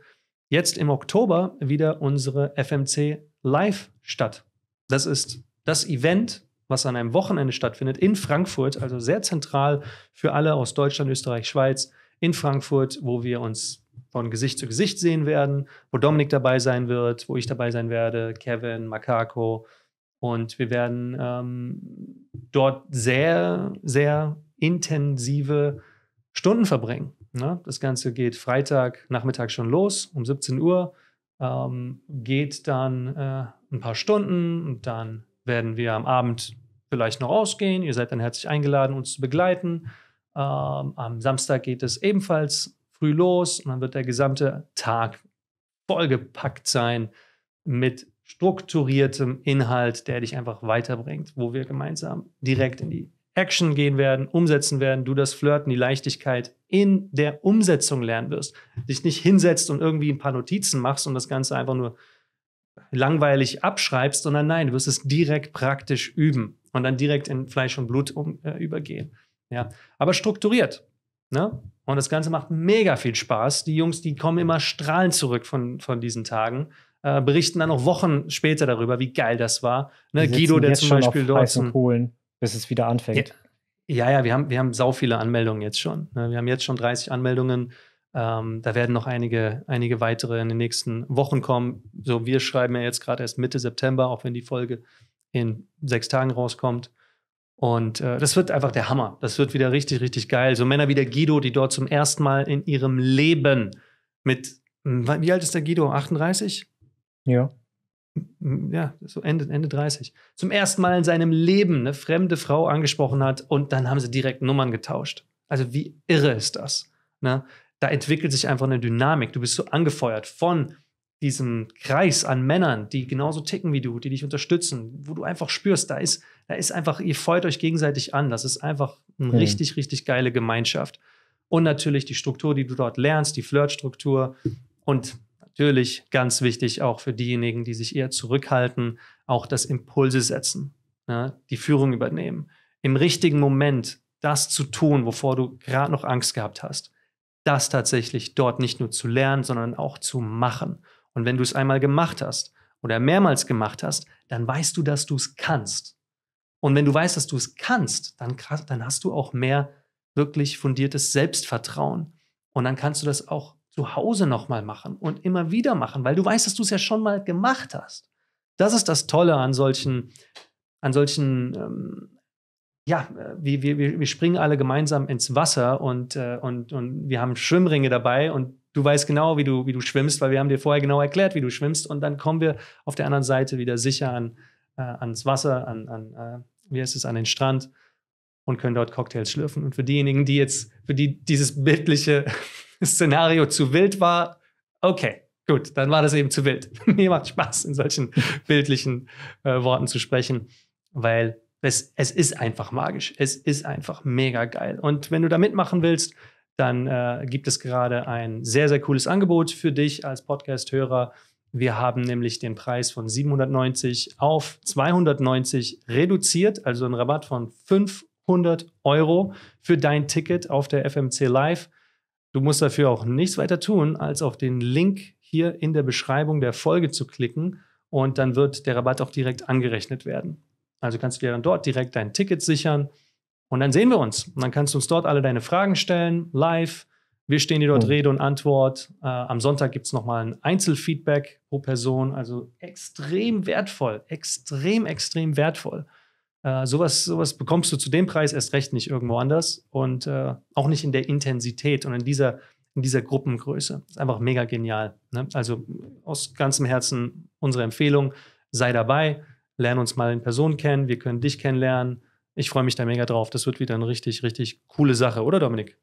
jetzt im Oktober wieder unsere FMC Live statt. Das ist das Event, was an einem Wochenende stattfindet in Frankfurt, also sehr zentral für alle aus Deutschland, Österreich, Schweiz, in Frankfurt, wo wir uns von Gesicht zu Gesicht sehen werden, wo Dominik dabei sein wird, wo ich dabei sein werde, Kevin, Makako. Und wir werden ähm, dort sehr, sehr intensive Stunden verbringen. Ne? Das Ganze geht Freitag Nachmittag schon los, um 17 Uhr, ähm, geht dann äh, ein paar Stunden und dann werden wir am Abend vielleicht noch ausgehen. Ihr seid dann herzlich eingeladen, uns zu begleiten. Ähm, am Samstag geht es ebenfalls früh los und dann wird der gesamte Tag vollgepackt sein mit strukturiertem Inhalt, der dich einfach weiterbringt, wo wir gemeinsam direkt in die Action gehen werden, umsetzen werden, du das Flirten, die Leichtigkeit in der Umsetzung lernen wirst, dich nicht hinsetzt und irgendwie ein paar Notizen machst und das Ganze einfach nur langweilig abschreibst, sondern nein, du wirst es direkt praktisch üben und dann direkt in Fleisch und Blut um, äh, übergehen. Ja, aber strukturiert. Ne? Und das Ganze macht mega viel Spaß. Die Jungs, die kommen immer strahlend zurück von, von diesen Tagen, äh, berichten dann noch Wochen später darüber, wie geil das war. Ne? Guido, der zum Beispiel dort. Heißen Polen, bis es wieder anfängt. Ja, ja, ja, wir haben, wir haben sau viele Anmeldungen jetzt schon. Ne? Wir haben jetzt schon 30 Anmeldungen ähm, da werden noch einige, einige weitere in den nächsten Wochen kommen. So, wir schreiben ja jetzt gerade erst Mitte September, auch wenn die Folge in sechs Tagen rauskommt. Und äh, das wird einfach der Hammer. Das wird wieder richtig, richtig geil. So Männer wie der Guido, die dort zum ersten Mal in ihrem Leben mit, hm, wie alt ist der Guido? 38? Ja. Hm, hm, ja, so Ende, Ende 30. Zum ersten Mal in seinem Leben eine fremde Frau angesprochen hat und dann haben sie direkt Nummern getauscht. Also wie irre ist das? Ne? da entwickelt sich einfach eine Dynamik. Du bist so angefeuert von diesem Kreis an Männern, die genauso ticken wie du, die dich unterstützen, wo du einfach spürst, da ist, da ist einfach, ihr feuert euch gegenseitig an. Das ist einfach eine mhm. richtig, richtig geile Gemeinschaft. Und natürlich die Struktur, die du dort lernst, die Flirtstruktur. Und natürlich ganz wichtig auch für diejenigen, die sich eher zurückhalten, auch das Impulse setzen, ja, ne, die Führung übernehmen. Im richtigen Moment das zu tun, wovor du gerade noch Angst gehabt hast das tatsächlich dort nicht nur zu lernen, sondern auch zu machen. Und wenn du es einmal gemacht hast oder mehrmals gemacht hast, dann weißt du, dass du es kannst. Und wenn du weißt, dass du es kannst, dann, dann hast du auch mehr wirklich fundiertes Selbstvertrauen. Und dann kannst du das auch zu Hause nochmal machen und immer wieder machen, weil du weißt, dass du es ja schon mal gemacht hast. Das ist das Tolle an solchen, an solchen ähm, ja, äh, wir, wir, wir springen alle gemeinsam ins Wasser und, äh, und, und wir haben Schwimmringe dabei und du weißt genau, wie du, wie du schwimmst, weil wir haben dir vorher genau erklärt, wie du schwimmst und dann kommen wir auf der anderen Seite wieder sicher an, äh, ans Wasser, an, an äh, wie heißt es, an den Strand und können dort Cocktails schlürfen. Und für diejenigen, die jetzt, für die dieses bildliche Szenario zu wild war, okay, gut, dann war das eben zu wild. Mir macht Spaß, in solchen bildlichen äh, Worten zu sprechen, weil es, es ist einfach magisch. Es ist einfach mega geil. Und wenn du da mitmachen willst, dann äh, gibt es gerade ein sehr, sehr cooles Angebot für dich als Podcast-Hörer. Wir haben nämlich den Preis von 790 auf 290 reduziert, also einen Rabatt von 500 Euro für dein Ticket auf der FMC Live. Du musst dafür auch nichts weiter tun, als auf den Link hier in der Beschreibung der Folge zu klicken und dann wird der Rabatt auch direkt angerechnet werden. Also kannst du dir dann dort direkt dein Ticket sichern und dann sehen wir uns. Und dann kannst du uns dort alle deine Fragen stellen, live. Wir stehen dir dort mhm. Rede und Antwort. Äh, am Sonntag gibt es nochmal ein Einzelfeedback pro Person. Also extrem wertvoll, extrem, extrem wertvoll. Äh, sowas, sowas bekommst du zu dem Preis erst recht nicht irgendwo anders und äh, auch nicht in der Intensität und in dieser, in dieser Gruppengröße. Ist einfach mega genial. Ne? Also aus ganzem Herzen unsere Empfehlung, sei dabei lernen uns mal in Person kennen, wir können dich kennenlernen. Ich freue mich da mega drauf. Das wird wieder eine richtig, richtig coole Sache, oder Dominik?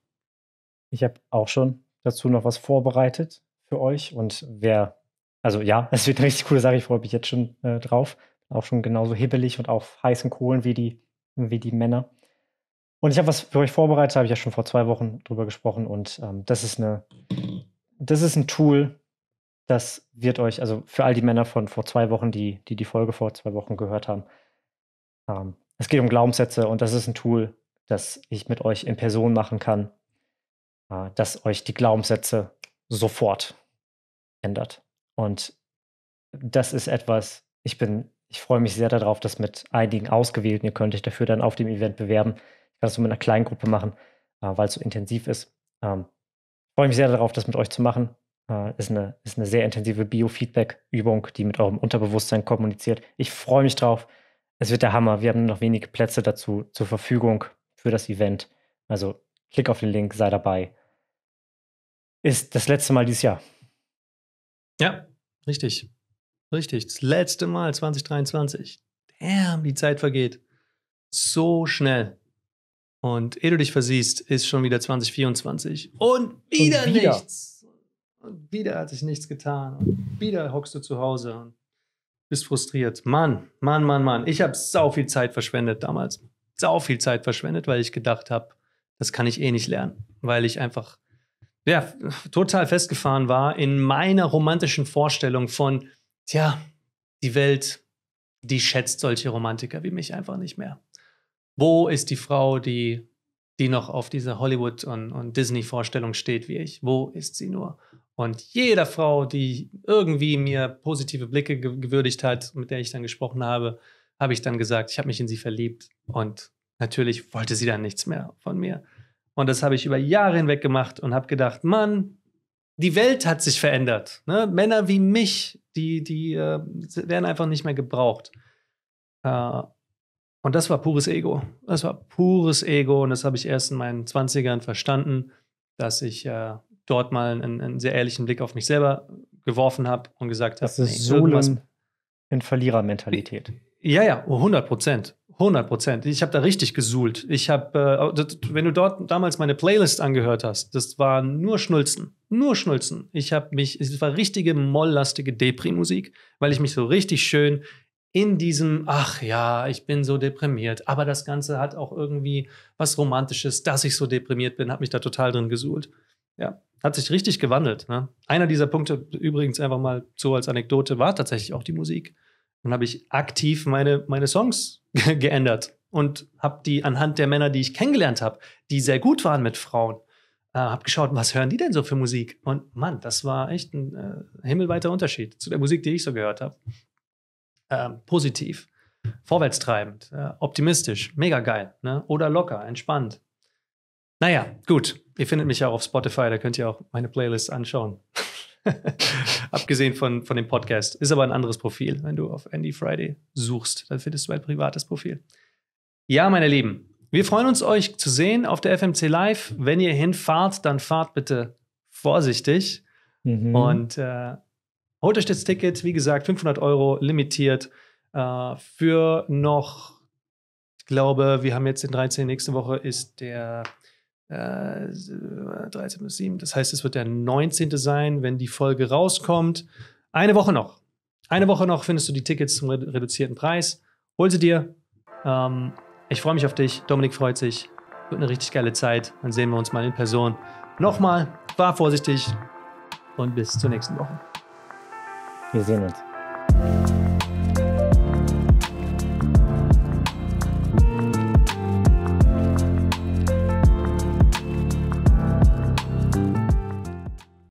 Ich habe auch schon dazu noch was vorbereitet für euch. Und wer, also ja, es wird eine richtig coole Sache. Ich freue mich jetzt schon äh, drauf. Auch schon genauso hibbelig und auf heißen Kohlen wie die, wie die Männer. Und ich habe was für euch vorbereitet, habe ich ja schon vor zwei Wochen drüber gesprochen. Und ähm, das ist eine, das ist ein Tool, das wird euch, also für all die Männer von vor zwei Wochen, die die, die Folge vor zwei Wochen gehört haben, ähm, es geht um Glaubenssätze und das ist ein Tool, das ich mit euch in Person machen kann, äh, das euch die Glaubenssätze sofort ändert. Und das ist etwas, ich bin, ich freue mich sehr darauf, das mit einigen Ausgewählten, ihr könnt euch dafür dann auf dem Event bewerben. Ich kann es nur mit einer kleinen Gruppe machen, äh, weil es so intensiv ist. Ähm, ich freue mich sehr darauf, das mit euch zu machen. Äh, ist, eine, ist eine sehr intensive Biofeedback-Übung, die mit eurem Unterbewusstsein kommuniziert. Ich freue mich drauf. Es wird der Hammer. Wir haben noch wenige Plätze dazu zur Verfügung für das Event. Also klick auf den Link, sei dabei. Ist das letzte Mal dieses Jahr. Ja, richtig. Richtig. Das letzte Mal 2023. Damn, die Zeit vergeht. So schnell. Und ehe du dich versiehst, ist schon wieder 2024. Und wieder, Und wieder. nichts. Und wieder hat sich nichts getan. Und wieder hockst du zu Hause und bist frustriert. Mann, Mann, Mann, Mann. Ich habe sau viel Zeit verschwendet damals. Sau viel Zeit verschwendet, weil ich gedacht habe, das kann ich eh nicht lernen. Weil ich einfach ja, total festgefahren war in meiner romantischen Vorstellung von, tja, die Welt, die schätzt solche Romantiker wie mich einfach nicht mehr. Wo ist die Frau, die, die noch auf dieser Hollywood- und, und Disney-Vorstellung steht wie ich? Wo ist sie nur? Und jeder Frau, die irgendwie mir positive Blicke gewürdigt hat, mit der ich dann gesprochen habe, habe ich dann gesagt, ich habe mich in sie verliebt. Und natürlich wollte sie dann nichts mehr von mir. Und das habe ich über Jahre hinweg gemacht und habe gedacht, Mann, die Welt hat sich verändert. Ne? Männer wie mich, die, die äh, werden einfach nicht mehr gebraucht. Äh, und das war pures Ego. Das war pures Ego. Und das habe ich erst in meinen 20ern verstanden, dass ich äh, dort mal einen, einen, sehr ehrlichen Blick auf mich selber geworfen habe und gesagt habe, das ist nee, so ein, ein Verlierermentalität. Ja, ja, 100 Prozent. 100 Prozent. Ich habe da richtig gesuhlt. Ich habe, äh, wenn du dort damals meine Playlist angehört hast, das war nur Schnulzen. Nur Schnulzen. Ich habe mich, es war richtige molllastige Depri-Musik, weil ich mich so richtig schön in diesem, ach ja, ich bin so deprimiert, aber das Ganze hat auch irgendwie was Romantisches, dass ich so deprimiert bin, habe mich da total drin gesuhlt. Ja. Hat sich richtig gewandelt. Ne? Einer dieser Punkte, übrigens einfach mal so als Anekdote, war tatsächlich auch die Musik. Dann habe ich aktiv meine, meine Songs geändert und habe die anhand der Männer, die ich kennengelernt habe, die sehr gut waren mit Frauen, äh, habe geschaut, was hören die denn so für Musik? Und Mann, das war echt ein äh, himmelweiter Unterschied zu der Musik, die ich so gehört habe. Ähm, positiv, vorwärtstreibend, äh, optimistisch, mega geil ne? oder locker, entspannt. Naja, gut. Ihr findet mich auch auf Spotify, da könnt ihr auch meine Playlist anschauen. Abgesehen von, von dem Podcast. Ist aber ein anderes Profil. Wenn du auf Andy Friday suchst, dann findest du ein privates Profil. Ja, meine Lieben, wir freuen uns, euch zu sehen auf der FMC Live. Wenn ihr hinfahrt, dann fahrt bitte vorsichtig mhm. und äh, holt euch das Ticket. Wie gesagt, 500 Euro limitiert äh, für noch, ich glaube, wir haben jetzt den 13. Nächste Woche ist der äh, 13 äh, bis 7. Das heißt, es wird der 19. sein, wenn die Folge rauskommt. Eine Woche noch. Eine Woche noch findest du die Tickets zum reduzierten Preis. Hol sie dir. Ähm, ich freue mich auf dich. Dominik freut sich. Wird eine richtig geile Zeit. Dann sehen wir uns mal in Person. Nochmal, war vorsichtig und bis zur nächsten Woche. Wir sehen uns.